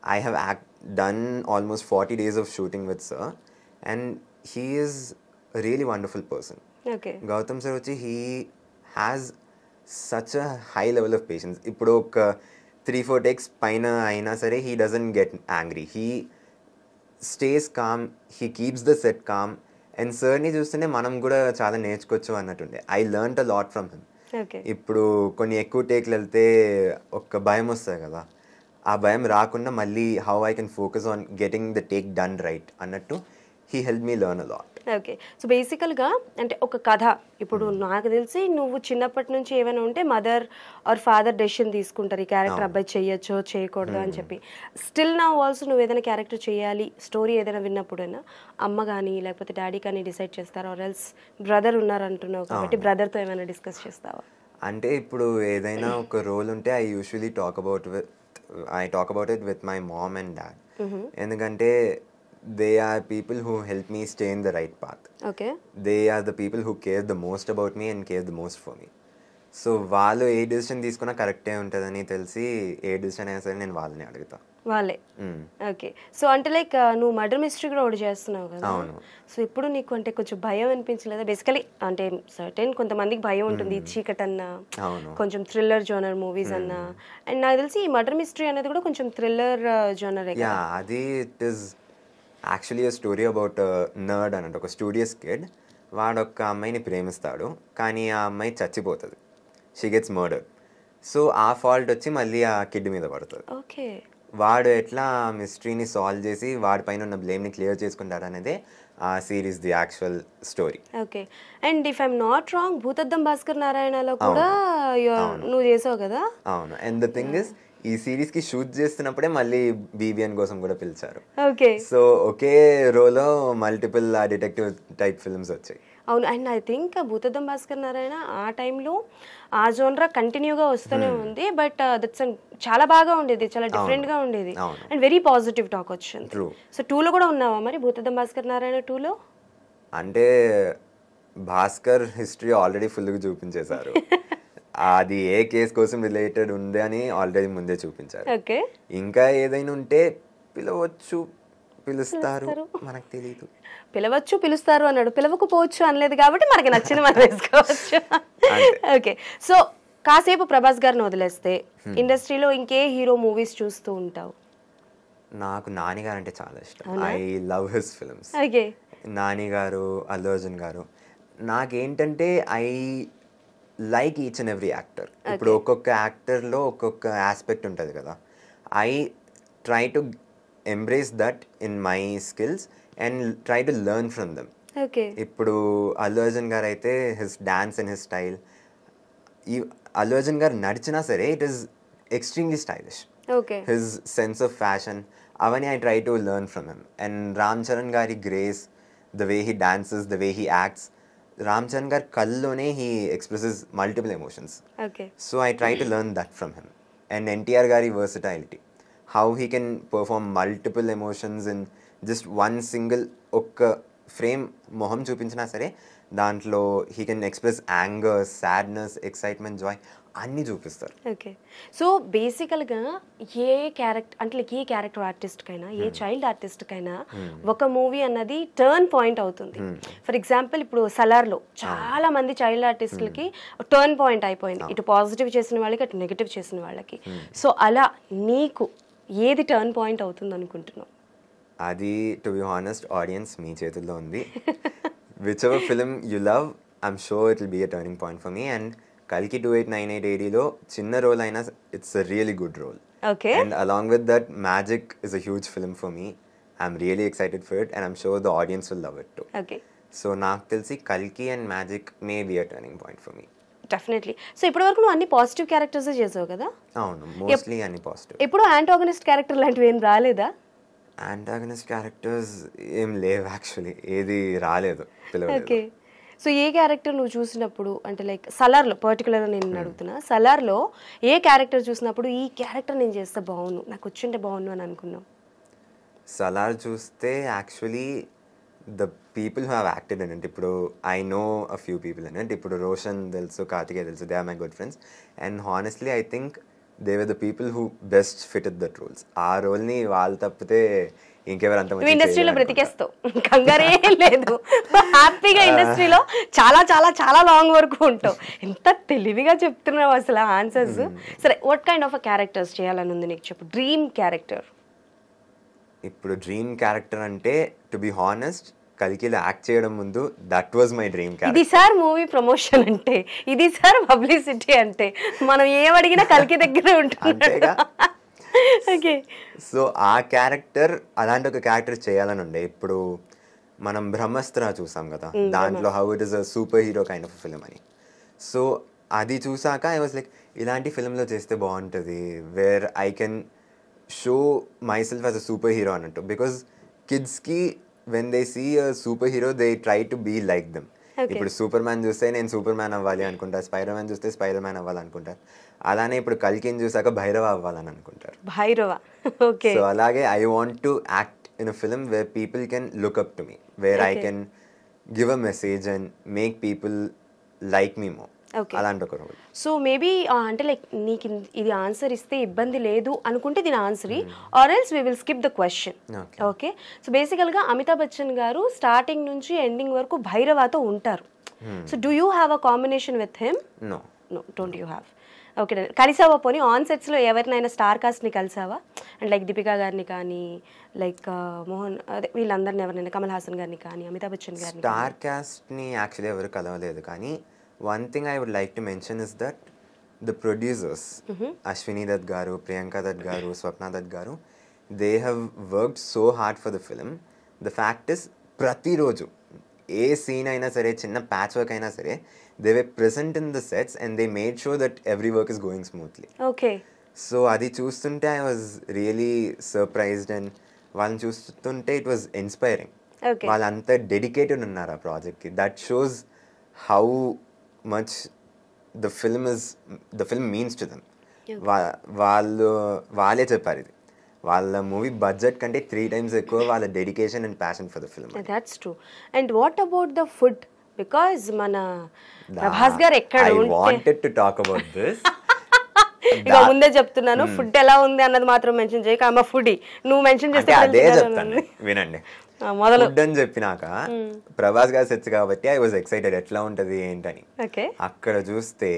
I have act, done almost 40 days of shooting with sir and he is a really wonderful person. Okay. Gautam sir he has such a high level of patience. ఇప్పుడు three four takes, paina aina అయినా he doesn't get angry. He stays calm. He keeps the set calm. And సార్ని చూస్తుంటే మనం కూడా చాలా నేర్చుకోవచ్చు అన్నట్టుండే I learn a lot from him ఇప్పుడు కొన్ని ఎక్కువ టేక్లు వెళ్తే ఒక భయం వస్తుంది కదా ఆ భయం రాకుండా మళ్ళీ how I can focus on getting the take done right అన్నట్టు he help me learn a lot okay so బేసికల్గా అంటే ఒక కథ ఇప్పుడు hmm. నాకు తెలిసి నువ్వు చిన్నప్పటి నుంచి ఏమైనా ఉంటే మదర్ ఆర్ ఫాదర్ డెసిషన్ తీసుకుంటారు ఈ క్యారెక్టర్ అబ్బాయి చేయొచ్చు చేయకూడదు అని hmm. చెప్పి స్టిల్ నా ఆల్సో నువ్వు ఏదైనా క్యారెక్టర్ చేయాలి స్టోరీ ఏదైనా విన్నప్పుడైనా అమ్మ కానీ లేకపోతే డాడీ కానీ డిసైడ్ చేస్తారు ఆర్ ఎల్స్ బ్రదర్ ఉన్నారు అంటున్నావు కాబట్టి బ్రదర్తో ఏమైనా డిస్కస్ చేస్తావా అంటే ఇప్పుడు ఏదైనా ఒక రోల్ ఉంటే I usually talk about with I talk about it with my mom and dad ఎందుకంటే they are people who help me stay in the right path. Okay. They are the people who care the most about me and care the most for me. So వాళ్ళు ఏ decision తీసుకున్నా కరెక్టే ఉంటుందని తెలిసి ఏ decision అయినా సరే నేను వాళ్ళని అడుగుతా వాళ్ళే ఓకే సో అంటే లైక్ uh, నువ్వు మర్డర్ మిస్టరీ కూడా ఒకటి చేస్తున్నావు కదా అవును సో ఇప్పుడు నీకు అంటే కొంచెం భయం అనిపించలేదు బేసికలీ అంటే సర్టెన్ కొంతమందికి భయం ఉంటుంది చీకట్ అన్నా కొంచెం థ్రిల్లర్ జోనర్ మూవీస్ అన్నా అండ్ నాకు తెలిసి ఈ మర్డర్ మిస్టరీ అనేది కూడా కొంచెం థ్రిల్లర్ జోనర్ uh, అది it is actually story about nerd అన్నట్టు ఒక స్టూడియస్ కిడ్ వాడు ఒక అమ్మాయిని ప్రేమిస్తాడు కానీ ఆ అమ్మాయి చచ్చిపోతుంది షీ గెట్స్ మర్డర్ సో ఆ ఫాల్ట్ వచ్చి మళ్ళీ ఆ కిడ్ మీద పడుతుంది ఓకే వాడు ఎట్లా మిస్టరీని సాల్వ్ చేసి వాడి పైన ఉన్న బ్లేమ్ని క్లియర్ చేసుకుంటారు అనేది ఆ series the actual story okay and if I'm not wrong Bhoothaddam Bhaskar నారాయణలో కూడా నువ్వు చేసావు కదా అవును అండ్ ద థింగ్ ఇస్ ఈ సిరీస్ కి షూట్ చేస్తున్నప్పుడే మళ్ళీ బీబీఎన్ కోసం కూడా పిలిచారు ఓకే సో ఒకే రోలో మల్టిపుల్ ఆ డిటెక్టివ్ టైప్ ఫిల్మ్స్ వచ్చాయి అవును and I think Bhoothaddam Bhaskar Narayana ఆ టైంలో ఆ జోన్రా కంటిన్యూగా వస్తూనే hmm. ఉంది బట్ దట్స్ uh, చాలా బాగా ఉండేది చాలా డిఫరెంట్ గా ఉండేది అండ్ వెరీ పాజిటివ్ టాక్ వచ్చింది సో టూలో కూడా ఉన్నావా మరి భూతద్దం భాస్కర్ నారాయణ టూలో అంటే భాస్కర్ హిస్టరీ ఆల్రెడీ ఫుల్గా చూపించేశారు అది ఏ కేసు కోసం రిలేటెడ్ ఉంది అని ఆల్రెడీ ముందే చూపించారు ఇంకా ఏదైనా ఉంటే పిలవచ్చు పిలుస్తారు మనకు తెలియదు పిలవచ్చు పిలుస్తారు అన్నాడు పిలవకపోవచ్చు అనలేదు కాబట్టి మనకి నచ్చింది మనం వేసుకోవచ్చు ఓకే సో కాసేపు ప్రభాస్ గారిని వదిలేస్తే hmm. ఇండస్ట్రీలో ఇంకే హీరో మూవీస్ చూస్తూ ఉంటావు నాకు నాని గారు అంటే చాలా ఇష్టం I love his films Nani garu Allu Arjun garu నాకేంటంటే I like each and every actor ఇప్పుడు ఒక్కొక్క యాక్టర్లో ఒక్కొక్క ఆస్పెక్ట్ ఉంటుంది కదా I try to embrace that in my skills and try to learn from them ఇప్పుడు అల్లు అర్జున్ గారు అయితే his dance and his style ఈ అల్లు అర్జున్ గారు నడిచినా సరే it is extremely stylish his sense of fashion అవన్నీ I try to learn from him and Ram Charan గారి grace the way he dances the way he acts Ram Charan గారి కళ్ళలోనే he expresses multiple emotions so I try to learn that from him and NTR గారి versatility how he can perform multiple emotions in just one single ఒక్క frame మొహం చూపించినా సరే దాంట్లో he can express anger sadness excitement joy అన్ని చూపిస్తారు okay so బేసికల్గా ఏ character అంటే ఏ క్యారెక్టర్ ఆర్టిస్ట్కైనా ఏ చైల్డ్ ఆర్టిస్ట్కైనా ఒక మూవీ అన్నది టర్న్ పాయింట్ అవుతుంది ఫర్ ఎగ్జాంపుల్ ఇప్పుడు సలార్లో చాలా మంది చైల్డ్ ఆర్టిస్టులకి టర్న్ పాయింట్ అయిపోయింది ఇటు పాజిటివ్ చేసిన వాళ్ళకి అటు నెగిటివ్ చేసిన వాళ్ళకి సో అలా నీకు ఏది టర్న్ పాయింట్ అవుతుంది అనుకుంటున్నావు అది టు బి హానెస్ట్ ఆడియన్స్ మీ చేతుల్లో ఉంది which ever film you love I'm sure it will be a turning point for me and కల్కి టూ ఎయిట్ నైన్ ఎయిట్ ఎయిటీలో చిన్న రోల్ అయినా it's a really good role okay and along with that Magic is a huge film for me I'm really excited for it and I'm sure the audience will love it too okay so నాకు తెలిసి కల్కి and Magic may be a turning point for me definitely so ఇప్పటి వరకు నువ్వు అన్ని positive characters చేసావు కదా అవును మోస్ట్లీ అన్ని పాజిటివ్ క్యారెక్టర్ లాంటివి ఏం రాలేదా క్యారెక్టర్స్ ఏం లేవు యాక్చువల్లీ ఏది రాలేదు సో ఏ క్యారెక్టర్ నువ్వు చూసినప్పుడు అంటే లైక్ సలార్లో పర్టికులర్గా నేను hmm. అడుగుతున్నా సలార్లో ఏ క్యారెక్టర్ చూసినప్పుడు ఈ క్యారెక్టర్ నేను చేస్తే బాగుండు నాకు వచ్చింటే బాగుండు అని అనుకున్నాం సలార్ చూస్తే actually the people who have acted అని అంటే ఇప్పుడు I know a few people అని అంటే ఇప్పుడు రోషన్ తెలుసు కార్తికేయ తెలుసు they are my good friends and honestly I think they were the people who best fit it that roles ఆ రోల్ని వాళ్ళు తప్పితే ఇండస్ట్రీలో బ్రతికేస్తావు కంగారే లేదు హ్యాపీగా ఇండస్ట్రీలో చాలా చాలా చాలా లాంగ్ వరకు ఉంటావు ఎంత తెలివిగా చెప్తున్నావు అసలు ఆన్సర్స్ సరే what kind of a characters చేయాలని ఉంది నీకు చెప్పు డ్రీమ్ క్యారెక్టర్ ఇప్పుడు డ్రీమ్ క్యారెక్టర్ అంటే టు బి హానెస్ట్ కలికిలో యాక్ట్ చేయడం ముందు దట్ వాజ్ మై డ్రీమ్ ఇది సార్ మూవీ ప్రమోషన్ అంటే ఇది సార్ పబ్లిసిటీ అంటే మనం ఏమడిగినా కలికి దగ్గర ఉంటుంది ఓకే సో ఆ క్యారెక్టర్ అలాంటి ఒక క్యారెక్టర్ చేయాలని ఉండే ఇప్పుడు మనం బ్రహ్మస్త్ర చూసాం కదా దాంట్లో how it is a super hero kind of film అని సో అది చూసాక ఐ వాజ్ లైక్ ఇలాంటి ఫిలింలో చేస్తే బాగుంటుంది where I can show myself as a super hero అన్నట్టు బికాస్ కిడ్స్కి when they see a super hero they try to be like them ఇప్పుడు సూపర్ మ్యాన్ చూస్తే నేను సూపర్ మ్యాన్ అవ్వాలి అనుకుంటా స్పైడర్ మ్యాన్ చూస్తే స్పైడర్ మ్యాన్ అనుకుంటా అలానే ఇప్పుడు కల్కిని చూసాక భైరవ అవ్వాలని అనుకుంటారు భైరవ ఓకే సో అలాగే I want to act in a film where people can look up to me where I can give a message and make people like me more అలాంటి ఒక రోల్ సో మేబీ అంటే like నీకు ఇది answer ఇస్తే ఇబ్బంది లేదు అనుకుంటే దీని answer or else we will skip the question okay so బేసికల్ గా అమితాబ్ బచ్చన్ గారు స్టార్టింగ్ నుంచి ఎండింగ్ వరకు భైరవాతో ఉంటారు hmm. So do you have a combination with him no no don't you have okay కలిసావా పోనీ ఆన్ సెట్స్లో ఎవరినైనా స్టార్ కాస్ట్ని కలిసావా అండ్ లైక్ దీపికా గారిని కానీ లైక్ మోహన్ అదే వీళ్ళందరిని ఎవరినైనా కమల్ హాసన్ గారిని కానీ అమితాబ్ బచ్చన్ గారిని స్టార్ కాస్ట్ని యాక్చువల్లీ ఎవరు కలవలేదు కానీ one thing I would like to mention is that the producers Ashwini Dutt గారు ప్రియాంక దత్ గారు స్వప్న దత్ గారు they have worked so hard for the film the fact is ప్రతిరోజు ఏ సీన్ అయినా సరే చిన్న ప్యాచ్ వర్క్ అయినా సరే they were present in the sets and they made show that every work is going smoothly okay so అది చూస్తుంటే I was really surprised and వాళ్ళని చూస్తుంటే ఇట్ వాజ్ ఇన్స్పైరింగ్ వాళ్ళంతా డెడికేటెడ్ ఉన్నారు ఆ ప్రాజెక్ట్కి that shows how much the film is the film means to them వాళ్ళు వాళ్ళే చెప్పారు ఇది వాళ్ళ మూవీ బడ్జెట్ కంటే త్రీ టైమ్స్ ఎక్కువ వాళ్ళ dedication and passion for the film that's true and what about the food because మన ప్రభాస్ గారు ఎక్కడ I wanted to talk about this ఇక ముందే చెప్తున్నాను ఫుడ్ hmm. ఎలా ఉంది అన్నది మాత్రం మెన్షన్ చేయక ఆమె ఫుడ్ నువ్వు మెన్షన్ చేస్తే అదే చెప్తాను వినండి మొదలు ఫుడ్ అని చెప్పినాక ప్రభాస్ hmm. గారు సెట్ కాబట్టి ఐ వాజ్ ఎక్సైటెడ్ ఎట్లా ఉంటది ఏంటని అక్కడ చూస్తే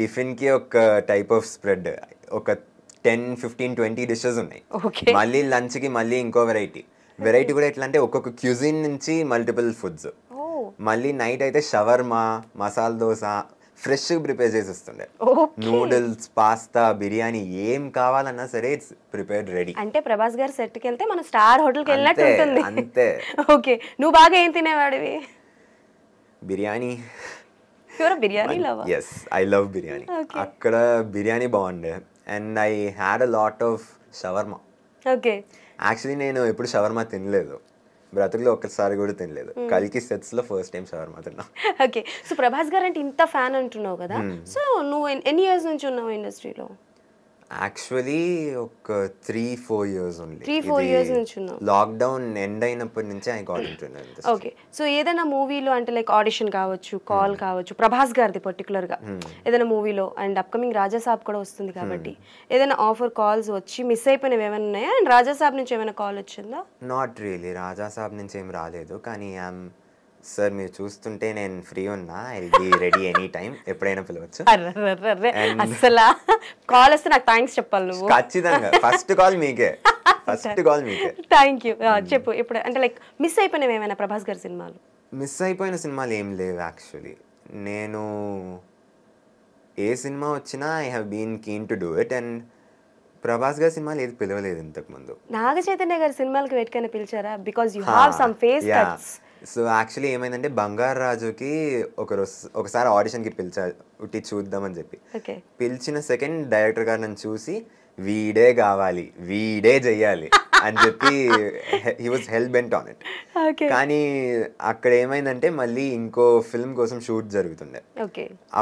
టిఫిన్ కి ఒక టైప్ ఆఫ్ స్ప్రెడ్ ఒక టెన్ ఫిఫ్టీన్ ట్వంటీ డిషెస్ ఉన్నాయి మళ్ళీ లంచ్కి మళ్ళీ ఇంకో వెరైటీ వెరైటీ కూడా ఎట్లా అంటే ఒక్కొక్క క్యూజిన్ నుంచి మల్టిపుల్ ఫుడ్స్ మళ్ళీ నైట్ అయితే shawarma masala dosa fresh prepare చేసి ఇస్తుండే నూడిల్స్ పాస్తా బిర్యానీ ఏం కావాలన్నా సరే ఇట్స్ ప్రిపేర్డ్ రెడీ అంటే ప్రభాస్ గారు సెట్ కెళ్తే వెళ్తే స్టార్ హోటల్ కి వెళ్ళినట్టు ఉంటుంది అంతే ఓకే నువ్వు బాగా ఏం తినేవాడివి biryani biryani yes I love biryani అక్కడ బిర్యానీ బాగుండే and I had a lot of shawarma okay actually నేను ఎప్పుడు శవర్మ తినలేదు బ్రతుకులో ఒక్కసారి కూడా తినలేదు hmm. కలికి సెట్స్ లో ఫస్ట్ టైం షవర్మా తిన్నా ఓకే సో ప్రభాస్ గారు అంటే ఇంత ఫ్యాన్ అంటున్నావు కదా సో hmm. నువ్వు ఎన్ని ఇయర్స్ నుంచి ఉన్నావు ఇండస్ట్రీలో యాక్చువల్లీ ఒక త్రీ ఫోర్ ఇయర్స్ ఉంది త్రీ ఫోర్ ఇయర్స్ నుంచి లాక్డౌన్ ఎండ్ అయినప్పటి నుంచి I got into okay so ఏదైనా మూవీలో అంటే లైక్ ఆడిషన్ కావచ్చు కాల్ hmm. కావచ్చు ప్రభాస్ గారిది పర్టికులర్గా hmm. ఏదైనా మూవీలో అండ్ అప్కమింగ్ రాజాసాబ్ కూడా వస్తుంది కాబట్టి hmm. ఏదైనా ఆఫర్ కాల్స్ వచ్చి మిస్ అయిపోయినవి ఏమైనా ఉన్నాయా అండ్ రాజాసాబ్ నుంచి ఏమైనా కాల్ వచ్చిందా నాట్ రియలీ రాజాసాబ్ నుంచి ఏం రాలేదు కానీ ఐఎమ్ సార్ మీరు చూస్తుంటే నేను ఫ్రీ ఉన్నా బి రెడీ ఎనీ టైం ఎప్పుడైనా పిలవచ్చు అసలు కాల్ వస్తే నాకు థ్యాంక్స్ చెప్పాలి నువ్వు ఖచ్చితంగా ఫస్ట్ కాల్ మీకే ఫస్ట్ కాల్ మీకే థ్యాంక్ యూ hmm. చెప్పు ఇప్పుడు అంటే లైక్ మిస్ అయిపోయినవి ఏమైనా ప్రభాస్ గారి సినిమాలు మిస్ అయిపోయిన సినిమాలు ఏం లేవు యాక్చువల్లీ నేను ఏ సినిమా వచ్చినా I have been keen to do it and Prabhas గారి సినిమాలు ఏది పిలవలేదు ఇంతకు ముందు నాగ చైతన్య గారి సినిమాలకు వెతికైనా పిలిచారా because you have some face so actually ఏమైందంటే బంగారు రాజుకి ఒకరోజు ఒకసారి ఆడిషన్కి పిలిచా ఉట్టి చూద్దామని చెప్పి పిలిచిన సెకండ్ డైరెక్టర్ గారు నన్ను చూసి వీడే కావాలి వీడే చెయ్యాలి అని చెప్పి he was hell bent on it కానీ అక్కడ ఏమైందంటే మళ్ళీ ఇంకో ఫిల్మ్ కోసం షూట్ జరుగుతుండే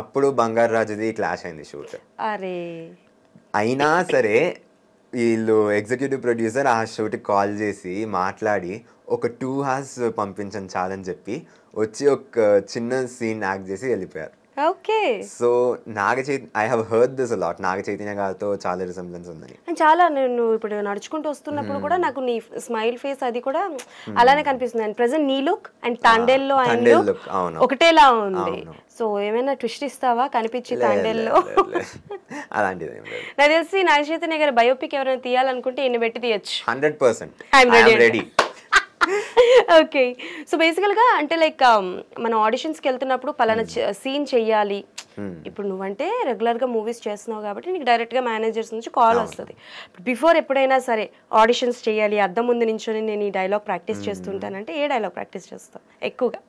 అప్పుడు బంగారు రాజుది క్లాష్ అయింది షూట్ అయినా సరే వీళ్ళు ఎగ్జిక్యూటివ్ ప్రొడ్యూసర్ ఆ షూట్కి కాల్ చేసి మాట్లాడి ఒక టూ హార్స్ పంపించాను చాలని చెప్పి వచ్చి ఒక చిన్న సీన్ యాక్ట్ చేసి వెళ్ళిపోయారు okay so Naga Chaitanya I have heard this a lot Naga Chaitanya గారితో చాలా రిసెంబ్లెన్స్ ఉంది చాలా నేను ఇప్పుడు నడుచుకుంటూ వస్తున్నప్పుడు కూడా hmm. నాకు నీ స్మైల్ ఫేస్ అది కూడా అలానే కనిపిస్తుంది అండ్ ప్రెసెంట్ నీ లుక్ అండ్ తాండేల్లో అండ్ లుక్ ఒకటేలా ఉంది సో ఏమైనా ట్విస్ట్ ఇస్తావా కనిపించి తాండేల్లో అలాంటిది నాకు తెలిసి నాగ చైతన్య గారి బయోపిక్ ఎవరైనా తీయాలనుకుంటే ఈయన పెట్టి తీయచ్చు hundred percent ready okay so బేసికల్గా అంటే లైక్ um, మన ఆడిషన్స్కి వెళ్తున్నప్పుడు పలానా సీన్ hmm. చెయ్యాలి hmm. ఇప్పుడు నువ్వంటే రెగ్యులర్గా మూవీస్ చేస్తున్నావు కాబట్టి నీకు డైరెక్ట్గా మేనేజర్స్ నుంచి కాల్ వస్తుంది బిఫోర్ ఎప్పుడైనా సరే ఆడిషన్స్ చేయాలి అద్దం ముందు నించొని నేను ఈ డైలాగ్ ప్రాక్టీస్ hmm. చేస్తుంటానంటే ఏ డైలాగ్ ప్రాక్టీస్ చేస్తావు ఎక్కువగా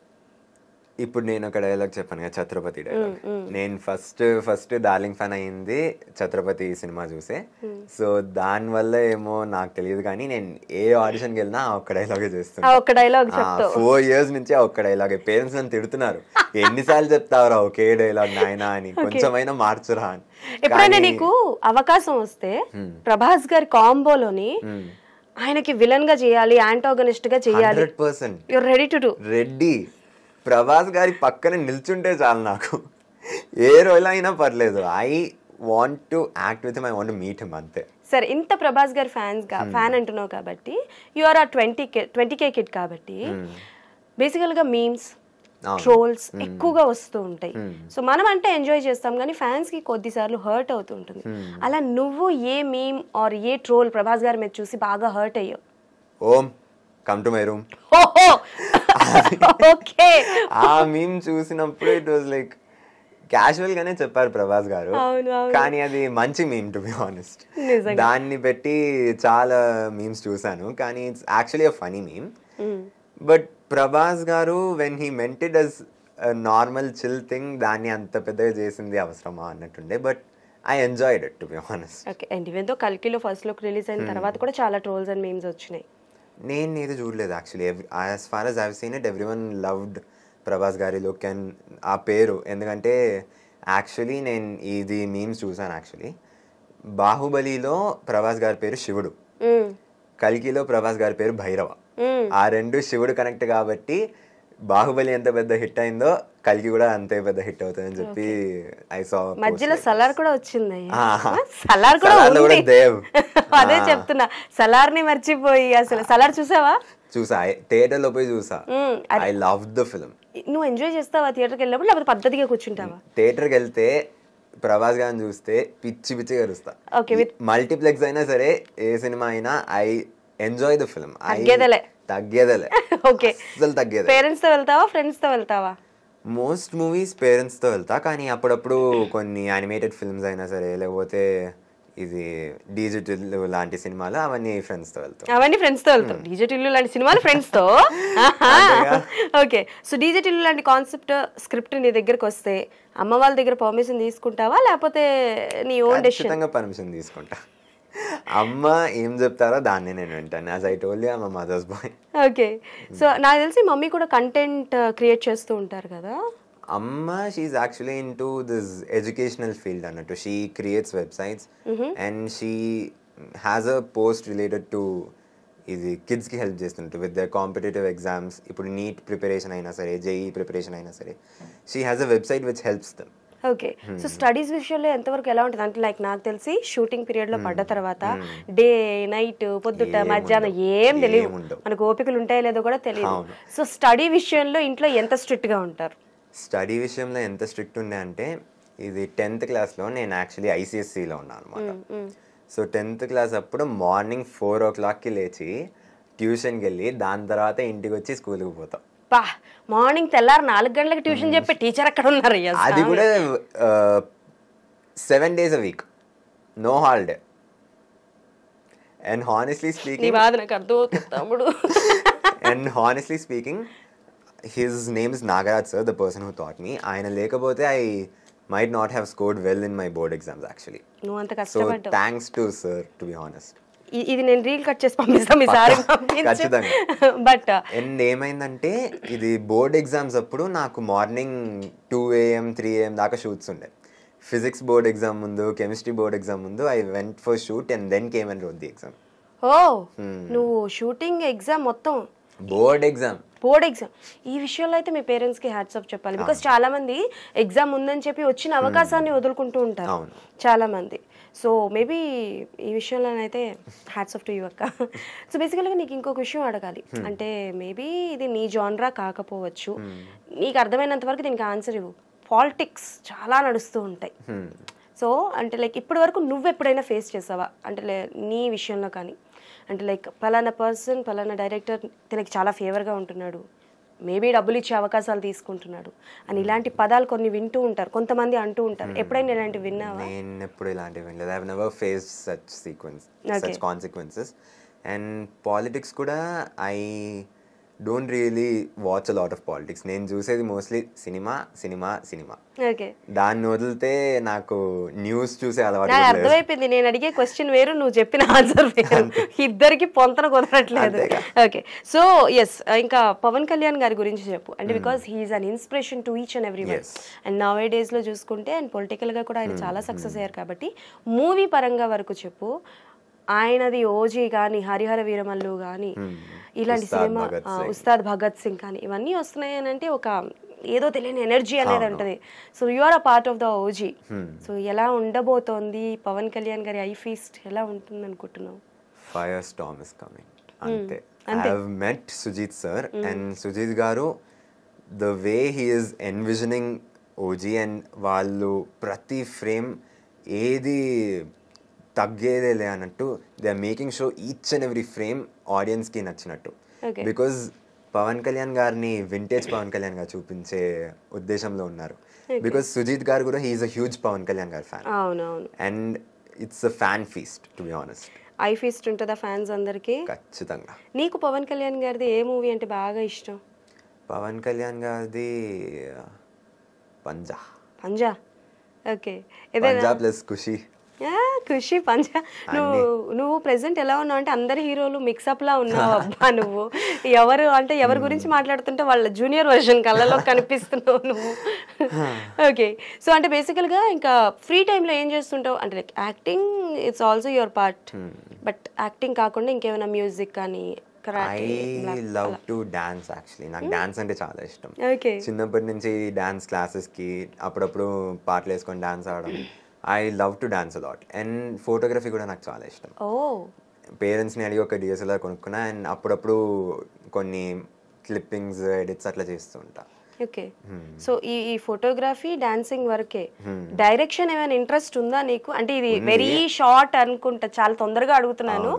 ఇప్పుడు నేను ఒక డైలాగ్ చెప్పాను కదా ఛత్రపతి డైలాగ్ నేను ఫస్ట్ ఫస్ట్ డార్లింగ్ ఫ్యాన్ అయింది ఛత్రపతి సినిమా చూసే సో దాని వల్ల ఏమో నాకు తెలియదు కానీ నేను ఏ ఆడిషన్కి వెళ్ళినా ఒక్క డైలాగే చేస్తాను డైలాగ్ ఫోర్ ఇయర్స్ నుంచి ఒక్క డైలాగే పేరెంట్స్ నన్ను తిడుతున్నారు ఎన్నిసార్లు చెప్తావురా ఒకే డైలాగ్ నాయనా అని కొంచెమైనా మార్చురా అని ఎప్పుడైనా నీకు అవకాశం వస్తే ప్రభాస్ గారి కాంబోలోని ఆయనకి విలన్ గా చేయాలి యాంటాగనిస్ట్ గా చేయాలి ready to do ready Prabhas గారి పక్కన నిల్చుంటే చాలు నాకు ఏ రోజు అయినా పర్లేదు I want to act with my want meet him అంతే సరే ఇంత ప్రభాస్ గారి ఫ్యాన్స్ ఫ్యాన్ అంటున్నావు కాబట్టి you are a twenty K twenty K kid కాబట్టి బేసికల్గా మీమ్స్ ట్రోల్స్ ఎక్కువగా వస్తూ ఉంటాయి సో hmm. మనం అంటే ఎంజాయ్ చేస్తాం కానీ ఫ్యాన్స్ కి కొద్దిసార్లు హర్ట్ అవుతూ ఉంటుంది hmm. అలా నువ్వు ఏ meme or a troll Prabhas గారి మీద చూసి బాగా హర్ట్ అయ్యావు Om come to my room okay ఆ మీమ్ చూసినప్పుడు ఇట్ వాజ్ లైక్ క్యాజువల్ గానే చెప్పారు ప్రభాస్ గారు కానీ అది మంచి మీమ్ టు బి ఆనెస్ట్ దాన్ని పెట్టి చాలా మీమ్స్ చూసాను కానీ it's actually funny meme but Prabhas గారు when he mentioned as normal chill thing దాన్ని అంత పెద్దగా చేసింది అవసరమా అన్నట్టుండే but I enjoyed it to be honest okay and ఇవేంతో కల్కిలో ఫస్ట్ లుక్ రిలీజ్ అయిన hmm. తర్వాత కూడా చాలా ట్రోల్స్ అండ్ మీమ్స్ వచ్చినాయి నేనైతే చూడలేదు actually as far as I've seen it everyone loved Prabhas గారి లుక్ అండ్ ఆ పేరు ఎందుకంటే యాక్చువల్లీ నేను ఇది మీమ్స్ చూసాను యాక్చువల్లీ బాహుబలిలో ప్రభాస్ గారి పేరు శివుడు కల్కిలో ప్రభాస్ గారి పేరు భైరవ ఆ రెండు శివుడు కనెక్ట్ కాబట్టి బాహుబలి ఎంత పెద్ద హిట్ అయిందో కలిగి కూడా అంతే పెద్ద హిట్ అవుతుంది అని చెప్పి ఐ సా మధ్యలో సలార్ కూడా వచ్చింది సలార్ కూడా దేవ్ అదే చెప్తున్నా సలార్ ని మర్చిపోయి అసలు సలార్ చూసావా చూసా థియేటర్ లో పోయి చూసా ఐ లవ్ ద ఫిల్మ్ నువ్వు ఎంజాయ్ చేస్తావా థియేటర్కి వెళ్ళినప్పుడు లేకపోతే పద్ధతిగా కూర్చుంటావా థియేటర్కి వెళ్తే ప్రభాస్ గారిని చూస్తే పిచ్చి పిచ్చి కరుస్తా మల్టీప్లెక్స్ అయినా సరే ఏ సినిమా అయినా ఐ ఎంజాయ్ ద ఫిల్మ్ తగ్గేదలే ఓకే వెళ్తావా వెళ్తావా మోస్ట్ మూవీస్ పేరెంట్స్ తో వెళ్తా కానీ అప్పుడప్పుడు కొన్ని యానిమేటెడ్ ఫిల్మ్స్ అయినా సరే లేకపోతే ఇది డిజిటల్ లాంటి సినిమాలు అవన్నీ ఫ్రెండ్స్ తో వెళ్తాం అవన్నీ ఫ్రెండ్స్ తో వెళ్తాం డిజిటల్ లాంటి సినిమాలు ఫ్రెండ్స్ తో ఓకే సో డిజిటల్ లాంటి కాన్సెప్ట్ స్క్రిప్ట్ నీ దగ్గరకు వస్తే అమ్మ వాళ్ళ దగ్గర పర్మిషన్ తీసుకుంటావా లేకపోతే నీ ఓన్ డెసిషన్ పర్మిషన్ తీసుకుంటా అమ్మ ఏం చెప్తారో దాన్ని నేను వింటాను as I told you mother's boy okay so hmm. నాకు తెలిసి మమ్మీ కూడా కంటెంట్ క్రియేట్ uh, చేస్తూ ఉంటారు కదా అమ్మ she actually into this educational field అన్నట్టు she creates websites and she has a post related to ఇది కిడ్స్కి హెల్ప్ చేస్తుంటు విత్ ద కాంపిటేటివ్ ఎగ్జామ్స్ ఇప్పుడు నీట్ ప్రిపరేషన్ అయినా సరే జేఈ ప్రిపరేషన్ e అయినా సరే she has a website which helps them okay hmm. So studies విషయంలో ఎంతవరకు ఎలా ఉంటుంది అంటే లైక్ నాకు తెలిసి షూటింగ్ పీరియడ్ లో hmm. పడ్డ తర్వాత hmm. డే నైట్ పొద్దుట మధ్యాహ్నం ఏం తెలియదు మనకు ఓపికలు ఉంటాయో లేదో కూడా తెలియదు సో స్టడీ విషయంలో ఇంట్లో ఎంత స్ట్రిక్ట్ గా ఉంటారు స్టడీ విషయంలో ఎంత స్ట్రిక్ట్ ఉండే అంటే ఇది టెన్త్ క్లాస్లో నేను యాక్చువల్లీ ఐసీఎస్సీలో ఉన్నాను సో టెన్త్ క్లాస్ అప్పుడు మార్నింగ్ ఫోర్ ఓ క్లాక్కి లేచి ట్యూషన్కి వెళ్ళి దాని తర్వాత ఇంటికి వచ్చి స్కూల్కి పోతాం అబ్బా మార్నింగ్ తెల్లారు నాలుగు గంటలకు ట్యూషన్ చెప్పే టీచర్ అక్కడ ఉన్నారు అది కూడా seven days a week no holiday and honestly speaking నాకు అర్థమవుతుంది and honestly speaking his name is Nagaraj sir the person who taught me ఆయన లేకపోతే I might not have scored well in my board exams actually నువ్వు thanks to sir to be honest ఇది నేను reel cut చేసి పంపిస్తాను మీ సారి but uh, and ఏమైందంటే ఇది బోర్డ్ ఎగ్జామ్స్ అప్పుడు నాకు morning two AM three AM దాకా షూట్స్ ఉండే ఫిజిక్స్ బోర్డ్ ఎగ్జామ్ ముందు కెమిస్ట్రీ బోర్డ్ ఎగ్జామ్ ముందు I went for shoot and then came and wrote the exam ఓ నువ్వు షూటింగ్ ఎగ్జామ్ మొత్తం బోర్డ్ ఎగ్జామ్ బోర్డ్ ఎగ్జామ్ ఈ విషయంలో అయితే మీ పేరెంట్స్ కి హ్యాట్స్ ఆఫ్ చెప్పాలి బికాస్ చాలా మంది ఎగ్జామ్ ఉందని చెప్పి వచ్చిన అవకాశాన్ని వదులుకుంటూ ఉంటారు చాలా మంది సో మేబీ ఈ విషయంలోనైతే hats off to you so బేసికల్గా నీకు ఇంకొక విషయం అడగాలి hmm. అంటే మేబీ ఇది నీ జాన్రా కాకపోవచ్చు hmm. నీకు అర్థమైనంత వరకు దీనికి ఆన్సర్ ఇవ్వు పాలిటిక్స్ చాలా నడుస్తూ ఉంటాయి hmm. సో అంటే లైక్ ఇప్పటి వరకు నువ్వు ఎప్పుడైనా ఫేస్ చేసావా అంటే నీ విషయంలో కానీ అంటే లైక్ పలానా పర్సన్ పలానా డైరెక్టర్ తనకి చాలా ఫేవర్గా ఉంటున్నాడు మేబీ డబ్బులు ఇచ్చే అవకాశాలు తీసుకుంటున్నాడు అని ఇలాంటి పదాలు కొన్ని వింటూ ఉంటారు కొంతమంది అంటూ ఉంటారు hmm. ఎప్పుడైనా ఇలాంటివి విన్నావా ఇలాంటివి వినలేదు I face such sequence consequences and politics కూడా I don't really watch lot of politics నేను చూసేది మోస్ట్లీ సినిమా సినిమా సినిమా దాన్ని వదిలితే నాకు న్యూస్ చూసే అలవాటు అర్థమైపోయింది నేను అడిగే క్వశ్చన్ వేరు నువ్వు చెప్పిన ఆన్సర్ వేరు ఇద్దరికి పొంతన కుదరట్లేదు ఓకే సో ఎస్ ఇంకా పవన్ కళ్యాణ్ గారి గురించి చెప్పు అంటే because he's an inspiration to each and every one and nowadays లో చూసుకుంటే అండ్ పొలిటికల్ గా కూడా ఆయన hmm, చాలా సక్సెస్ hmm, hmm. అయ్యారు కాబట్టి మూవీ పరంగా వరకు చెప్పు ఆయనది ఓజీ కానీ హరిహర వీరమల్లు కానీ ఇలాంటి సినిమా ఉస్తాద్ భగత్ సింగ్ కానీ ఇవన్నీ వస్తున్నాయి అని అంటే ఒక ఏదో తెలియని ఎనర్జీ అనేది ఉంటుంది so you are a part of the OG so ఎలా ఉండబోతోంది పవన్ కళ్యాణ్ గారి ఐ ఫీస్ట్ ఎలా ఉంటుంది అనుకుంటున్నావు ఫైర్ స్టామ్ ఇస్ కమింగ్ అంతే I have met Sujeeth sir and Sujeeth గారు the way he envisioning OG and వాళ్ళు ప్రతి ఫ్రేమ్ ఏది తగ్గేదేలే అన్నట్టు they are making show each and every frame ఆడియన్స్కి నచ్చినట్టు బికాజ్ పవన్ కళ్యాణ్ గారిని వింటేజ్ పవన్ కళ్యాణ్ గారు చూపించే ఉద్దేశంలో ఉన్నారు బికాజ్ సుజీత్ గారు కూడా he's a huge Pawan Kalyan గారు fan and it's a fan feast to be honest eye feast ఉంటుందా ఫ్యాన్స్ అందరికీ ఖచ్చితంగా నీకు పవన్ కళ్యాణ్ గారిది ఏ మూవీ అంటే బాగా ఇష్టం పవన్ కళ్యాణ్ గారిది పంజా పంజా ఓకే పంజా ప్లస్ ఖుషి ఖుషి పంచ నువ్వు నువ్వు ప్రెసెంట్ ఎలా ఉన్నావు అంటే అందరి హీరోలు మిక్సప్ లా ఉన్నావు అబ్బా నువ్వు ఎవరు అంటే ఎవరి hmm. గురించి మాట్లాడుతుంటే వాళ్ళ జూనియర్ వర్షన్ కళ్ళలో కనిపిస్తున్నావు నువ్వు ఓకే సో అంటే బేసికల్ గా ఇంకా ఫ్రీ టైంలో ఏం చేస్తుంటావు అంటే like acting it's also your part but acting కాకుండా ఇంకేమైనా మ్యూజిక్ కానీ I love to dance actually నాకు డాన్స్ hmm. అంటే చాలా ఇష్టం చిన్నప్పటి నుంచి డాన్స్ క్లాసెస్కి అప్పుడప్పుడు పాటలు వేసుకొని డాన్స్ ఆడడం I love to dance a lot and photography కూడా నాకు చాలా ఇష్టం పేరెంట్స్ని అడిగి ఒక డిఎస్ఎల్ఆర్ కొనుక్కున్నా అండ్ అప్పుడప్పుడు కొన్ని క్లిప్పింగ్స్ ఎడిట్స్ అట్లా చేస్తూ ఉంటా ఓకే hmm. సో ఈ ఈ ఫోటోగ్రఫీ డాన్సింగ్ వరకే డైరెక్షన్ hmm. ఏమైనా ఇంట్రెస్ట్ ఉందా నీకు అంటే ఇది వెరీ షార్ట్ అనుకుంటా చాలా తొందరగా అడుగుతున్నాను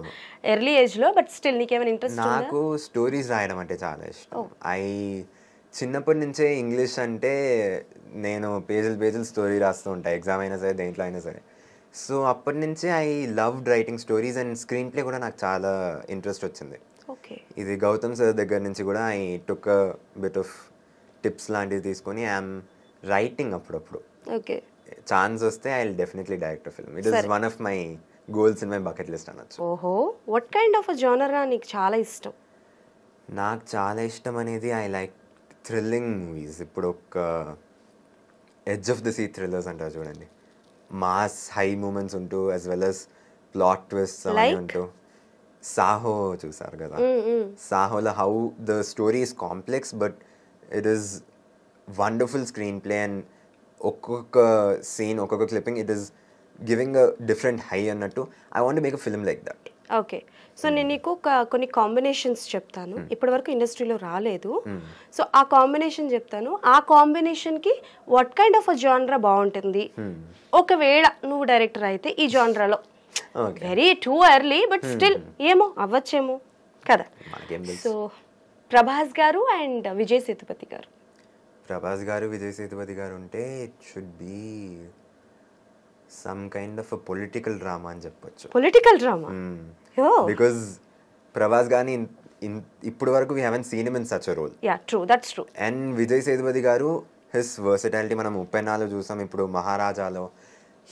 ఎర్లీ ఏజ్ లో బట్ స్టిల్ నీకు ఏమైనా ఇంట్రెస్ట్ నాకు స్టోరీస్ రాయడం అంటే చాలా ఇష్టం ఐ చిన్నప్పటి నుంచే ఇంగ్లీష్ అంటే నేను పేజీలు పేజీలు స్టోరీ రాస్తూ ఉంటాను ఎగ్జామ్ అయినా సరే దేంట్లో అయినా సరే సో అప్పటి నుంచే I loved writing stories and screenplay కూడా నాకు చాలా ఇంట్రెస్ట్ వచ్చింది ఇది గౌతమ్ సార్ దగ్గర నుంచి కూడా I took bit of tips లాంటివి తీసుకొని ఐఎమ్ రైటింగ్ అప్పుడప్పుడు ఓకే ఛాన్స్ వస్తే I definitely direct film it is one of my goals in my bucket list అనొచ్చు ఓహో వాట్ కైండ్ ఆఫ్ జానర్ నీకు చాలా ఇష్టం నాకు చాలా ఇష్టం అనేది ఐ లైక్ థ్రిల్లింగ్ మూవీస్ ఇప్పుడు ఒక edge of the seat thrillers అంటారు చూడండి మాస్ హై మూమెంట్స్ ఉంటూ as well as plot twist అవన్నీ ఉంటూ సాహో చూసారు కదా సాహోలో how the story is complex but it is wonderful screenplay and ఒక్కొక్క సీన్ ఒక్కొక్క clipping it is giving a different high అన్నట్టు I want make a film like that okay so నేను నీకు కొన్ని కాంబినేషన్స్ చెప్తాను hmm. ఇప్పటివరకు ఇండస్ట్రీలో రాలేదు hmm. సో ఆ కాంబినేషన్ చెప్తాను ఆ కాంబినేషన్కి what kind of a genre బాగుంటుంది hmm. ఒకవేళ నువ్వు డైరెక్టర్ అయితే ఈ జాన్రాలో very too early but still ఏమో అవ్వచ్చేమో కదా సో ప్రభాస్ గారు అండ్ విజయ్ సేతుపతి గారు ప్రభాస్ గారు విజయ్ సేతుపతి గారు ఉంటే it should be some kind of political drama అని చెప్పొచ్చు పొలిటికల్ డ్రామా బికాస్ ప్రభాస్ గానీ ఇప్పుడు వరకు seen in such role true that's true and Vijay Sethupathi garu his versatility మనం ఉప్పెన్నాలో చూసాం ఇప్పుడు మహారాజాలో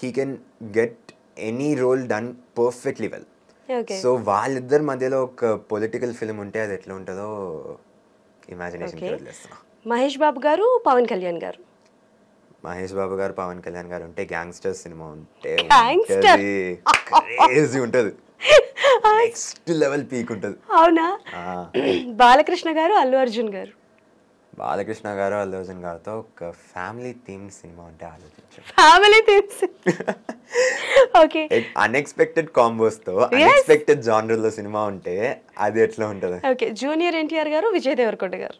he can get any role done perfectly well so వాళ్ళిద్దరి మధ్యలో ఒక పొలిటికల్ ఫిల్మ్ ఉంటే అది ఎట్లా ఉంటుందో ఇమాజినేషన్ మహేష్ బాబు గారు పవన్ కళ్యాణ్ గారు మహేష్ బాబు గారు పవన్ కళ్యాణ్ గారు ఉంటే గ్యాంగ్స్టర్ సినిమా ఉంటే క్రేజీ ఉంటుంది నెక్స్ట్ లెవెల్ పీక్ ఉంటుంది అవునా బాలకృష్ణ గారు అల్లు అర్జున్ గారు బాలకృష్ణ గారు అల్లు అర్జున్ గారితో ఒక ఫ్యామిలీ థీమ్ సినిమా అంటే ఆలోచించు family theme okay unexpected combos తో అన్ఎక్స్పెక్టెడ్ జానర్ లో సినిమా ఉంటే అది ఎట్లా ఉంటుంది ఓకే జూనియర్ ఎన్టీఆర్ గారు విజయ్ దేవరకొండ గారు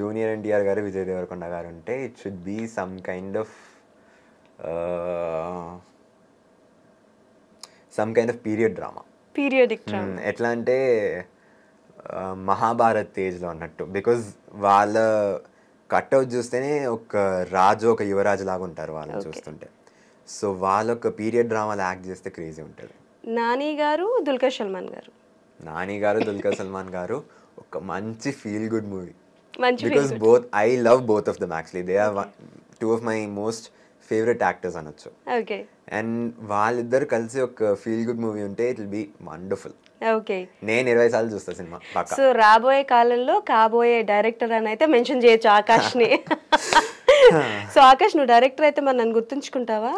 జూనియర్ ఎన్టీఆర్ గారు విజయ్ దేవరకొండ గారు ఉంటే it should be some kind of some kind of period drama periodic ఎట్లా అంటే మహాభారత్ తేజ్లో అన్నట్టు బికాజ్ వాళ్ళ కట్అవుట్ చూస్తేనే ఒక రాజు ఒక యువరాజు లాగా ఉంటారు వాళ్ళని చూస్తుంటే సో వాళ్ళొక్క ఒక పీరియడ్ డ్రామాలు యాక్ట్ చేస్తే క్రేజీ ఉంటుంది నాని గారు దుల్కర్ సల్మాన్ గారు నాని గారు దుల్కర్ సల్మాన్ గారు ఒక మంచి feel good movie because both I love both of them actually they are two of my most favourite actors అనొచ్చు ఓకే అండ్ వాళ్ళిద్దరు కలిసి ఒక ఫీల్ గుడ్ మూవీ ఉంటే it will be wonderful okay నేను ఇరవై సార్లు చూస్తా సినిమా సో రాబోయే కాలంలో కాబోయే డైరెక్టర్ అని అయితే మెన్షన్ చేయొచ్చు ఆకాష్ ని సో ఆకాష్ నువ్వు డైరెక్టర్ అయితే మరి నన్ను గుర్తుంచుకుంటావా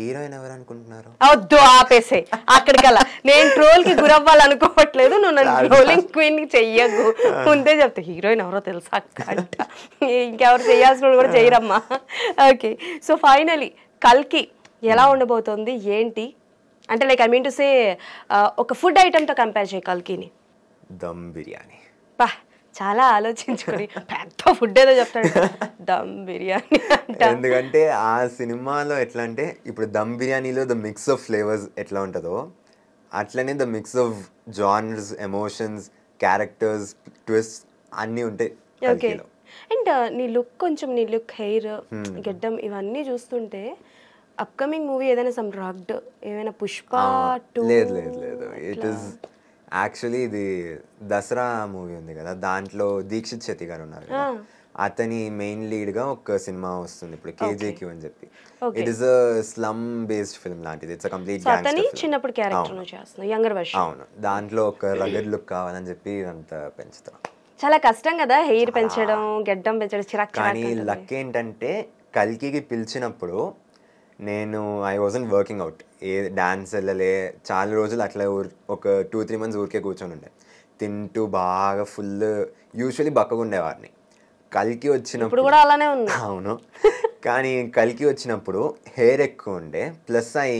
హీరోయిన్ ఎవరు అనుకుంటున్నారు వద్దు ఆపేసే అక్కడికల్లా నేను ట్రోల్ కి గురవ్వాలనుకోవట్లేదు నువ్వు నన్ను ట్రోలింగ్ క్వీన్ చెయ్యకు ముందే చెప్తా హీరోయిన్ ఎవరో తెలుసా అక్క ఇంకెవరు చేయాల్సిన కూడా చేయరమ్మా ఓకే సో ఫైనలీ కల్కి ఎలా ఉండబోతుంది ఏంటి అంటే like I mean to say ఒక ఫుడ్ ఐటమ్తో కంపేర్ చేయ కల్కిని దమ్ బిర్యానీ పా చాలా ఆలోచించుకుని పెద్ద ఫుడ్ ఏదో చెప్తాడు దమ్ బిర్యానీ ఎందుకంటే ఆ సినిమాలో ఎట్లా అంటే ఇప్పుడు దమ్ బిర్యానీలో ద మిక్స్ ఆఫ్ ఫ్లేవర్స్ ఎట్లా ఉంటుందో అట్లనే the mix of genres emotions characters twist అన్నీ ఉంటాయి ఓకే అండ్ uh, నీ లుక్ కొంచెం నీ లుక్ హెయిర్ hmm. గెడ్డం ఇవన్నీ చూస్తుంటే అప్కమింగ్ మూవీ ఏదైనా సమ్ రాగ్డ్ ఏమైనా పుష్ప లేదు లేదు లేదు ఇట్ ఇస్ యాక్చువల్లీ ఇది దసరా మూవీ ఉంది కదా దాంట్లో దీక్షిత్ శెట్టి గారు ఉన్నారు అతని మెయిన్ లీడ్ గా ఒక సినిమా వస్తుంది ఇప్పుడు క్యూ అని చెప్పి it is slum based film లాంటిది ఇట్స్ కంప్లీట్ చిన్నప్పుడు క్యారెక్టర్ యంగర్ అవును దాంట్లో ఒక రగడ్ లుక్ కావాలని చెప్పి ఇదంతా పెంచుతాం చాలా కష్టం కదా హెయిర్ పెంచడం గెడ్డం పెంచడం కానీ లక్ ఏంటంటే కల్కికి పిలిచినప్పుడు నేను I was in working out a dance వెళ్ళలే చాలా రోజులు అట్లా ఊరు ఒక టూ త్రీ మంత్స్ ఊరికే కూర్చొని ఉండే తింటూ బాగా ఫుల్ యూజువలీ బక్కగా ఉండేవారిని కలికి వచ్చినప్పుడు కూడా అలానే ఉంది అవును కానీ కలికి వచ్చినప్పుడు హెయిర్ ఎక్కువ ఉండే plus I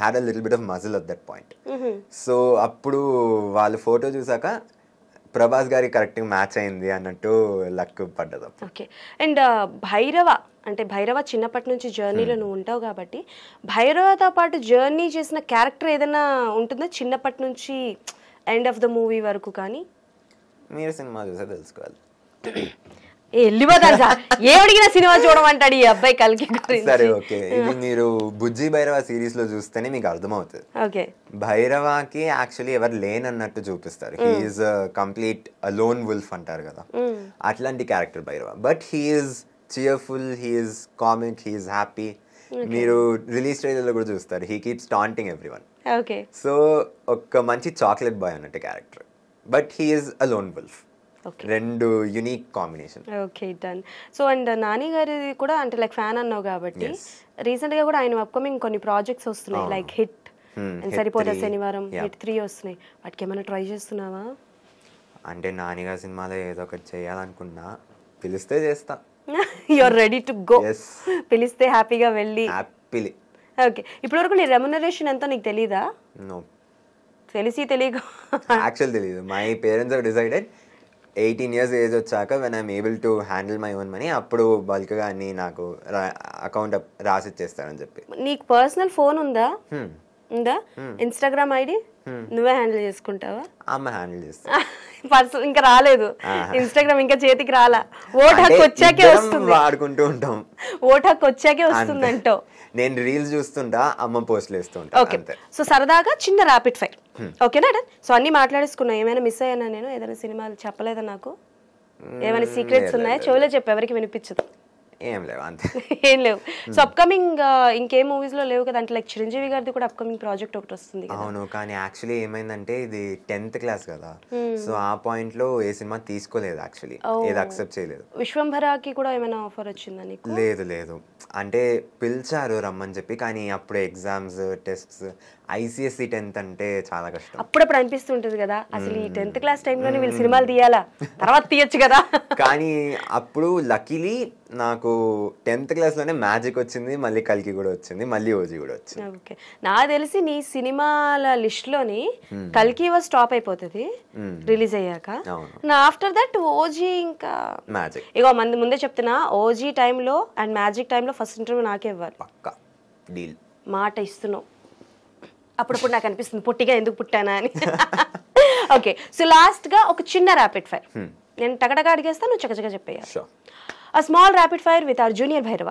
had a little bit of muscle at that point so అప్పుడు వాళ్ళు ఫోటో చూసాక ప్రభాస్ గారి కరెక్ట్గా మ్యాచ్ అయింది అన్నట్టు లక్ పడ్డది ఓకే అండ్ uh, భైరవ అంటే భైరవ చిన్నప్పటి నుంచి జర్నీలో hmm. నువ్వు ఉంటావు కాబట్టి భైరవతో పాటు జర్నీ చేసిన క్యారెక్టర్ ఏదైనా ఉంటుందా చిన్నప్పటి నుంచి ఎండ్ ఆఫ్ ద మూవీ వరకు కానీ మీరు సినిమా చూసే తెలుసుకోవాలి వెళ్ళిపోతారు అడిగిన సినిమా చూడమంటాడు ఈ అబ్బాయి కలికి సరే ఓకే మీరు బుజ్జి భైరవ సిరీస్ లో చూస్తేనే మీకు అర్థమవుతుంది ఓకే భైరవకి యాక్చువల్లీ ఎవరు లేనన్నట్టు చూపిస్తారు హీఈస్ కంప్లీట్ లోన్ వుల్ఫ్ అంటారు కదా hmm. అట్లాంటి character Bhairava but he's cheerful he's comment he's happy మీరు రిలీజ్ ట్రైలర్లో కూడా చూస్తారు he keeps taunting everyone okay so ఒక మంచి చాక్లెట్ బాయ్ అన్నట్టు character but he's a lone wolf రెండు unique combination okay done so and Nani గారి కూడా అంటే లైక్ ఫ్యాన్ అన్నావు కాబట్టి రీసెంట్ గా కూడా ఆయన అప్కమింగ్ కొన్ని ప్రాజెక్ట్స్ వస్తున్నాయి లైక్ హిట్ సరిపోతే శనివారం హిట్ త్రీ వస్తున్నాయి వాటికి ఏమైనా ట్రై చేస్తున్నావా అంటే నానిగారి సినిమాలో ఏదో ఒకటి చేయాలనుకున్నా పిలిస్తే చేస్తా యూఆర్ రెడీ టు గో పిలిస్తే హ్యాపీగా వెళ్ళి ఓకే ఓకే ఇప్పటివరకు నీ రెమ్యునరేషన్ ఎంతో నీకు తెలీదా నో తెలిసి తెలియక యాక్చువల్ తెలియదు my parents are decided eighteen years age వచ్చాక when I'm able to handle my own money అప్పుడు బల్క్గా అన్ని నాకు అకౌంట్ రాసిచ్చేస్తారని చెప్పి నీకు పర్సనల్ ఫోన్ ఉందా hmm. ఉందా ఇన్స్టాగ్రామ్ ఐడి నువ్వే హ్యాండిల్ చేసుకుంటావా ఆమె హ్యాండిల్ చేస్తా పర్సనల్ ఇంకా రాలేదు ఇన్స్టాగ్రామ్ ఇంకా చేతికి రాలా ఓట్ హక్ వచ్చాకే వస్తుంది ఆడుకుంటూ ఉంటాం ఓట్ హక్ వచ్చాకే వస్తుంది అంటో నేను రీల్స్ చూస్తుంటా అమ్మ పోస్ట్లు వేస్తుంటా ఓకే సో సరదాగా చిన్న ర్యాపిడ్ ఫైర్ ఓకేనా సో అన్ని మాట్లాడేసుకున్నా ఏమైనా మిస్ అయ్యానా నేను ఏదైనా సినిమాలు చెప్పలేదా నాకు ఏమైనా సీక్రెట్స్ ఉన్నాయా చెవులో చెప్పు ఎవరికి వినిపించదు ఏం లేవు అంతే ఏం లేవు సో అప్కమింగ్ hmm. uh, ఇంకే లో లేవు కదా అంటే లైక్ చిరంజీవి గారిది కూడా అప్కమింగ్ ప్రాజెక్ట్ ఒకటి వస్తుంది అవును కానీ యాక్చువల్లీ ఏమైందంటే ఇది టెన్త్ క్లాస్ కదా hmm. సో ఆ పాయింట్లో ఏ సినిమా తీసుకోలేదు యాక్చువల్లీ ఏది అక్సెప్ట్ చేయలేదు విశ్వంభరాకి కూడా ఏమైనా ఆఫర్ వచ్చిందని లేదు లేదు అంటే పిలిచారు రమ్మని చెప్పి కానీ అప్పుడు ఎగ్జామ్స్ టెస్ట్స్ ఐసీఎస్ఈ టెన్త్ అంటే చాలా కష్టం అప్పుడప్పుడు అనిపిస్తుంటది కదా అసలు ఈ టెన్త్ క్లాస్ టైంలోనే వీళ్ళు సినిమాలు తీయాలా తర్వాత తీయచ్చు కదా కానీ అప్పుడు లక్కీలీ నాకు టెన్త్ క్లాస్ లోనే మ్యాజిక్ వచ్చింది మళ్ళీ కల్కి కూడా వచ్చింది మళ్ళీ ఓజీ కూడా వచ్చింది ఓకే నాకు తెలిసి నీ సినిమాల లిస్ట్ లోని కల్కి వస్ స్టాప్ అయిపోతుంది రిలీజ్ అయ్యాక నా ఆఫ్టర్ దట్ ఓజీ ఇంకా మ్యాజిక్ ఇగో మంది ముందే చెప్తున్నా ఓజీ టైంలో అండ్ మ్యాజిక్ టైంలో ఫస్ట్ ఇంటర్వ్యూ నాకే ఇవ్వాలి పక్కా డీల్ మాట ఇస్తున్నావు అప్పుడప్పుడు నాకు అనిపిస్తుంది పొట్టిగా ఎందుకు పుట్టానా అని ఓకే సో లాస్ట్గా ఒక చిన్న ర్యాపిడ్ ఫైర్ hmm. నేను టగటగా అడిగేస్తాను నువ్వు చకచగా చెప్పేయాలి ఆ small rapid fire with our junior Bhairava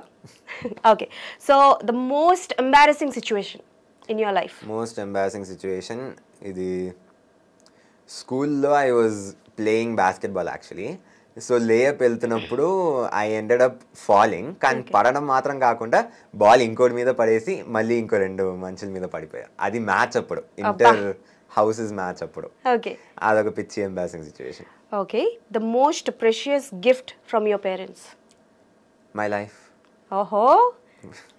okay so the most embarrassing situation in your life most embarrassing situation ఇది స్కూల్లో I was playing basketball actually so layup వెళ్తున్నప్పుడు ఐ ఎండెడ్ అప్ ఫాలింగ్ కానీ పడడం మాత్రం కాకుండా బాల్ ఇంకోటి మీద పడేసి మళ్ళీ ఇంకో రెండు మంచుల మీద పడిపోయారు అది మ్యాచ్ అప్పుడు ఇంటర్ హౌసెస్ మ్యాచ్ అప్పుడు ఓకే అదొక పిచ్చి embarrassing situation okay the most precious gift from your parents my life ఓహో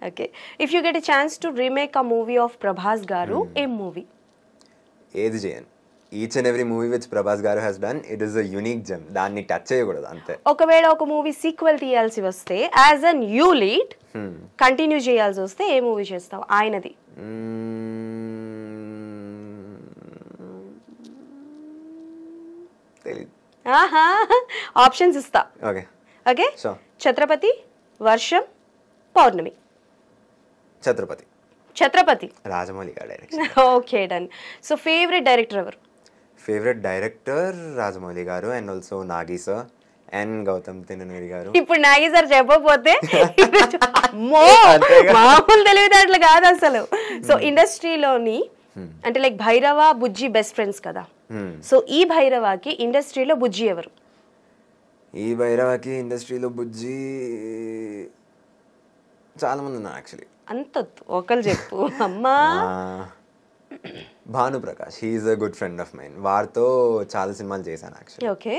okay if you get a chance to remake a movie of Prabhas garu hmm. ఏ మూవీ ఏది చేయను each and every movie which Prabhas garu he's done it is a unique gem దాన్ని touch చేయకూడదు అంతే ఒకవేళ ఒక movie sequel తీయాల్సి వస్తే as an you lead continue చేయాల్సి వస్తే ఏ మూవీ చేస్తావు ఆయనది hmm. ఆప్షన్స్ ఇస్తా okay okay Chatrapathi Varsham Pournami Chatrapathi Chatrapathi Rajamouli garu okay done so favourite director ఎవరు favourite director Rajamouli garu and also Nagi sir and Gautam Tinnanuri garu ఇప్పుడు నాగి సార్ చెప్పకపోతే మామూలు తెలివితేటలు కాదు అసలు సో hmm. ఇండస్ట్రీలోని hmm. అంటే like Bhairava Bujji best friends కదా hmm. సో ఈ భైరవకి ఇండస్ట్రీలో బుజ్జి ఎవరు ఈ భైరవకి ఇండస్ట్రీలో బుజ్జి చాలా మంది ఉన్నారు యాక్చువల్లీ అంత ఒకళ్ళు చెప్పు అమ్మా Bhanuprakash he's a good friend of mine వారితో చాలా సినిమాలు చేశాను యాక్చువల్లీ ఓకే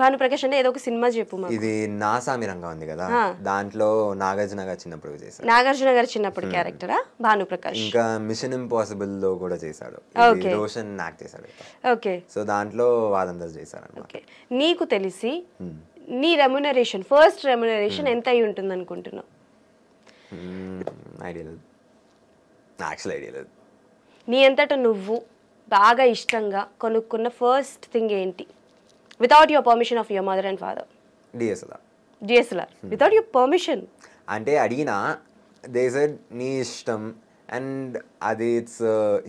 భానుప్రకాష్ అంటే ఏదో ఒక సినిమా చెప్పు ఇది నాసామి రంగం ఉంది కదా దాంట్లో నాగార్జున గారు చిన్నప్పుడు చేశాడు నాగార్జున గారు చిన్నప్పుడు క్యారెక్టరా hmm. భానుప్రకాష్ ఇంకా మిషన్ ఇంపాసిబుల్ లో కూడా చేశాడు రోషన్ యాక్ట్ చేశాడు ఓకే సో దాంట్లో వాళ్ళందరూ చేశారు ఓకే నీకు తెలిసి hmm. నీ రెమ్యునరేషన్ ఫస్ట్ రెమ్యునరేషన్ ఎంత అయి ఉంటుంది అనుకుంటున్నావు ఐడియా లేదు యాక్చువల్ ఐడియా లేదు నీ అంతట నువ్వు బాగా ఇష్టంగా కొనుక్కున్న ఫస్ట్ థింగ్ ఏంటి without your permission of your mother and father DSLR DSLR without your permission అంటే అడిగినా దేస్ సెడ్ నీ ఇష్టం అండ్ అది ఇట్స్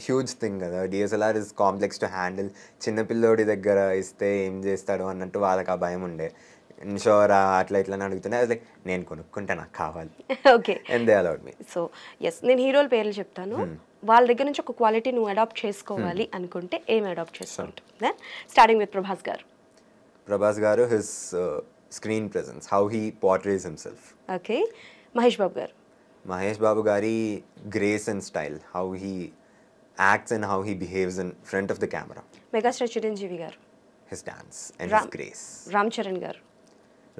హ్యూజ్ థింగ్ కదా DSLR is complex to handle చిన్నపిల్లోడి దగ్గర ఇస్తే ఏం చేస్తాడు అన్నట్టు వాళ్ళకి ఆ భయం ఉండే షోర్ అట్లా ఇట్లా అడుగుతున్నా లైక్ నేను కొనుక్కుంటే నాకు కావాలి okay and they allowed me so yes నేను హీరోల పేర్లు చెప్తాను hmm. వాళ్ళ దగ్గర నుంచి ఒక క్వాలిటీ నువ్వు అడాప్ట్ చేసుకోవాలి hmm. అనుకుంటే ఏం అడాప్ట్ చేస్తుంట then starting with Prabhas garu Prabhas garu his screen presence how he portrays himself okay Mahesh Babu garu Mahesh Babu గారి grace and style how he acts and how he behaves in front of the camera megastar Chiranjeevi garu his dance and his grace Ram Charan garu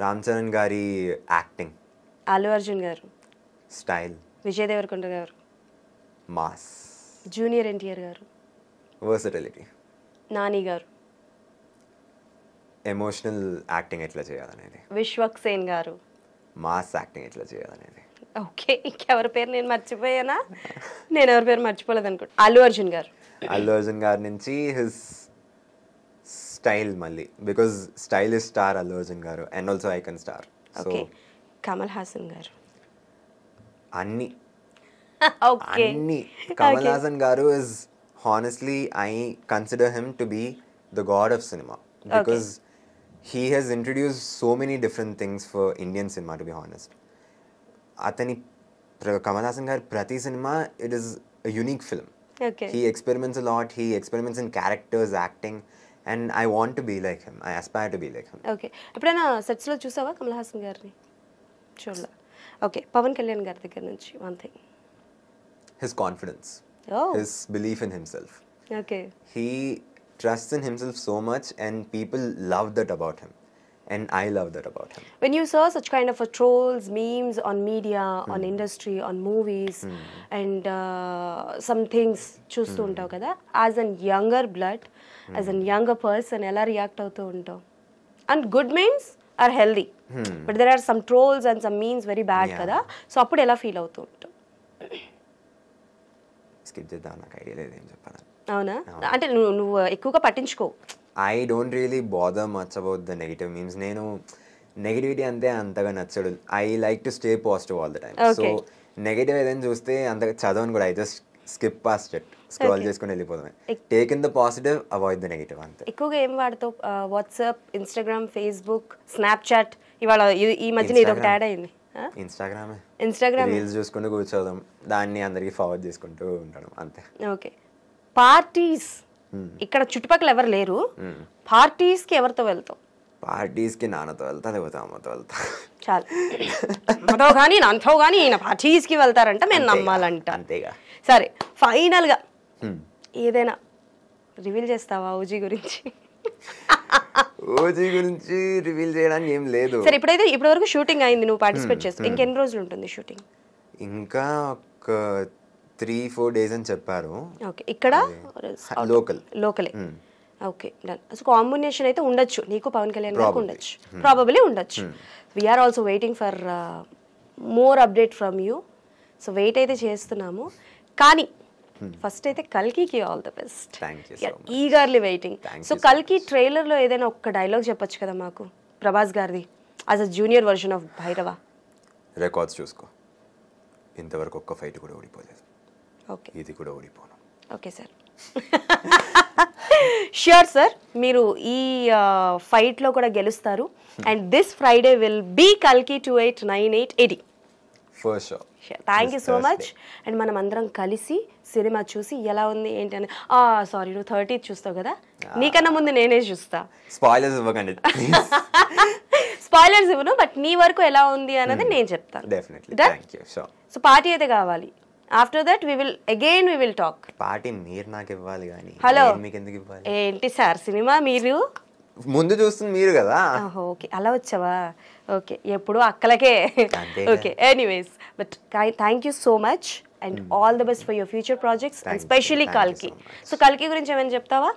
Ram Charan గారి acting Allu Arjun గారు style Vijay Deverakonda గారు mass junior NTR గారు versatility Nani గారు emotional acting ఎట్లా చేయాలనేది విశ్వక్ సేన్ గారు mass acting ఎట్లా చేయాలనేది ఓకే ఇంకెవరి పేరు నేను మర్చిపోయానా నేను ఎవరి పేరు మర్చిపోలేదు అనుకుంటా అల్లు అర్జున్ గారు అల్లు అర్జున్ గారి నుంచి హిస్ స్టైల్ మళ్ళీ because style is star Allu Arjun garu and also icon star okay Kamal Haasan garu అన్నీ అన్ని Kamal Haasan garu is honestly I consider him to be the god of cinema because he he's introduce so many different things for Indian cinema to be honest అతని కమల్ హాసన్ గారి ప్రతి cinema it is unique film he experiments lot he experiments in characters acting and I want to be like him I aspire to be like him okay ఎప్పుడైనా సెట్స్లో చూసావా కమల్ హాసన్ గారిని చూడలే okay Pawan Kalyan గారి దగ్గర నుంచి one thing his confidence, oh. his belief in himself. Okay. He trusts in himself so much and people love that about him. And I love that about him. When you saw such kind of trolls, memes on media, hmm. on industry, on movies hmm. and uh, some things, choose mm. to unta, hmm. as a younger blood, as a younger person, all react to unta. And good memes are healthy. But there are some trolls and some memes very bad. Kada. So, Ella feel you unta. Skip నాకు idea లేదు ఏం చెప్పాలి అవునా అంటే నువ్వు నువ్వు ఎక్కువగా పట్టించుకో I don't really bother much about the negative means నేను నెగిటివిటీ అంతే అంతగా నచ్చడు I like to stay positive all the time so negative ఏదైనా చూస్తే అంతగా చదవను కూడా I just skip past it scroll చేసుకుని వెళ్ళిపోతాం take in the positive avoid the negative అంతే ఎక్కువగా ఏం వాడతావు వాట్సాప్ ఇన్స్టాగ్రామ్ ఫేస్బుక్ స్నాప్చాట్ ఇవాళ ఈ మధ్యన ఇది ఒకటి యాడ్ అయింది ఇన్స్టాగ్రామే ఇన్స్టాగ్రామ్ రీల్స్ చూసుకుంటూ కూర్చోదాం దాన్ని అందరికీ ఫార్వర్డ్ చేసుకుంటూ ఉంటాడు అంతే ఓకే పార్టీస్ hmm. ఇక్కడ చుట్టుపక్కల ఎవరు లేరు పార్టీస్ hmm. కి ఎవరితో వెళ్తాం పార్టీస్ కి నాన్నతో వెళ్తా లేకపోతే అమ్మతో వెళ్తా చాలు అమ్మతో కానీ నాన్నతో కానీ ఈయన పార్టీస్ కి వెళ్తారంట మేము నమ్మాలంట అంతేగా సరే ఫైనల్ గా hmm. ఏదైనా రివీల్ చేస్తావా ఓజీ గురించి ఓజీ గురించి రివీల్ చేయడానికి ఏం లేదు సరే ఇప్పుడైతే ఇప్పటి వరకు షూటింగ్ అయింది నువ్వు పార్టిసిపేట్ చేస్తావు ఇంకెన్ని రోజులు ఉంటుంది షూటింగ్ ఇంకా ఒక త్రీ ఫోర్ డేస్ అని చెప్పారు ఓకే ఇక్కడ లోకల్ లోకలే ఓకే డన్ సో కాంబినేషన్ అయితే ఉండొచ్చు నీకు పవన్ కళ్యాణ్ గారికి ఉండొచ్చు ప్రాబబ్లీ ఉండొచ్చు we are also waiting for more update from you so wait అయితే చేస్తున్నాము కానీ ఫస్ట్ hmm. అయితే కల్కీకి all the best eagerly waiting so కల్కి లో ఏదైనా ఒక్క డైలాగ్ చెప్పొచ్చు కదా మాకు ప్రభాస్ గారిది as a junior version of Bhairava records చూసుకో ఇంతవరకు ఒక్క ఫైట్ కూడా ఓడిపోలేదు ఓకే ఇది కూడా ఓడిపోను ఓకే సార్ ష్యూర్ సార్ మీరు ఈ ఫైట్లో కూడా గెలుస్తారు and this Friday will be కల్కి two eight nine eight AD first show thank you so much and మనం అందరం కలిసి సినిమా చూసి ఎలా ఉంది ఏంటి అని సారీ నువ్వు థర్టీ చూస్తావు కదా నీకన్నా ముందు నేనే చూస్తా స్పాయిలర్స్ ఇవ్వకండి స్పాయిలర్స్ ఇవ్వను బట్ నీ వరకు ఎలా ఉంది అన్నది hmm. నేను చెప్తాను సో పార్టీ అయితే కావాలి after that we will again we will talk party మీరు నాకు ఇవ్వాలి కానీ హలో మీకు ఎందుకు ఇవ్వాలి ఏంటి సార్ సినిమా మీరు ముందు చూస్తుంది మీరు కదా ఓకే అలా వచ్చావా ఓకే ఎప్పుడు అక్కలకే okay anyways but thank you so much and all the best for your future projects and specially కల్కి సో కల్కి గురించి ఏమైనా చెప్తావా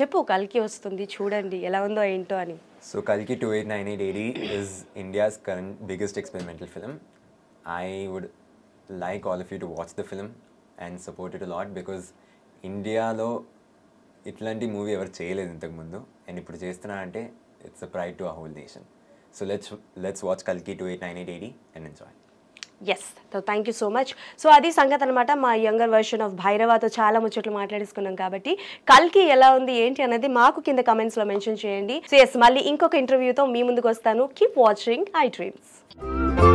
చెప్పు కల్కి వస్తుంది చూడండి ఎలా ఉందో ఏంటో అని సో కల్కి two eight nine eight AD is India's current biggest experimental film I would like all of you to watch the film and support it lot because ఇండియాలో ఇట్లాంటి మూవీ ఎవరు చేయలేదు ఇంతకుముందు అండ్ ఇప్పుడు చేస్తున్నా అంటే it's a pride to a whole nation So let's let's watch Kalki 289880 and enjoy. Yes thank you so much so అది సంగతి అనమాట మా యంగర్ వర్షన్ ఆఫ్ భైరవాతో చాలా ముచ్చట్లు మాట్లాడేసుకున్నాం కాబట్టి కల్కి ఎలా ఉంది ఏంటి అనేది మాకు కింద కమెంట్స్ లో మెన్షన్ చేయండి సో ఎస్ మళ్ళీ ఇంకొక ఇంటర్వ్యూతో మీ ముందుకు వస్తాను కీప్ వాచింగ్ ఐ డ్రీమ్స్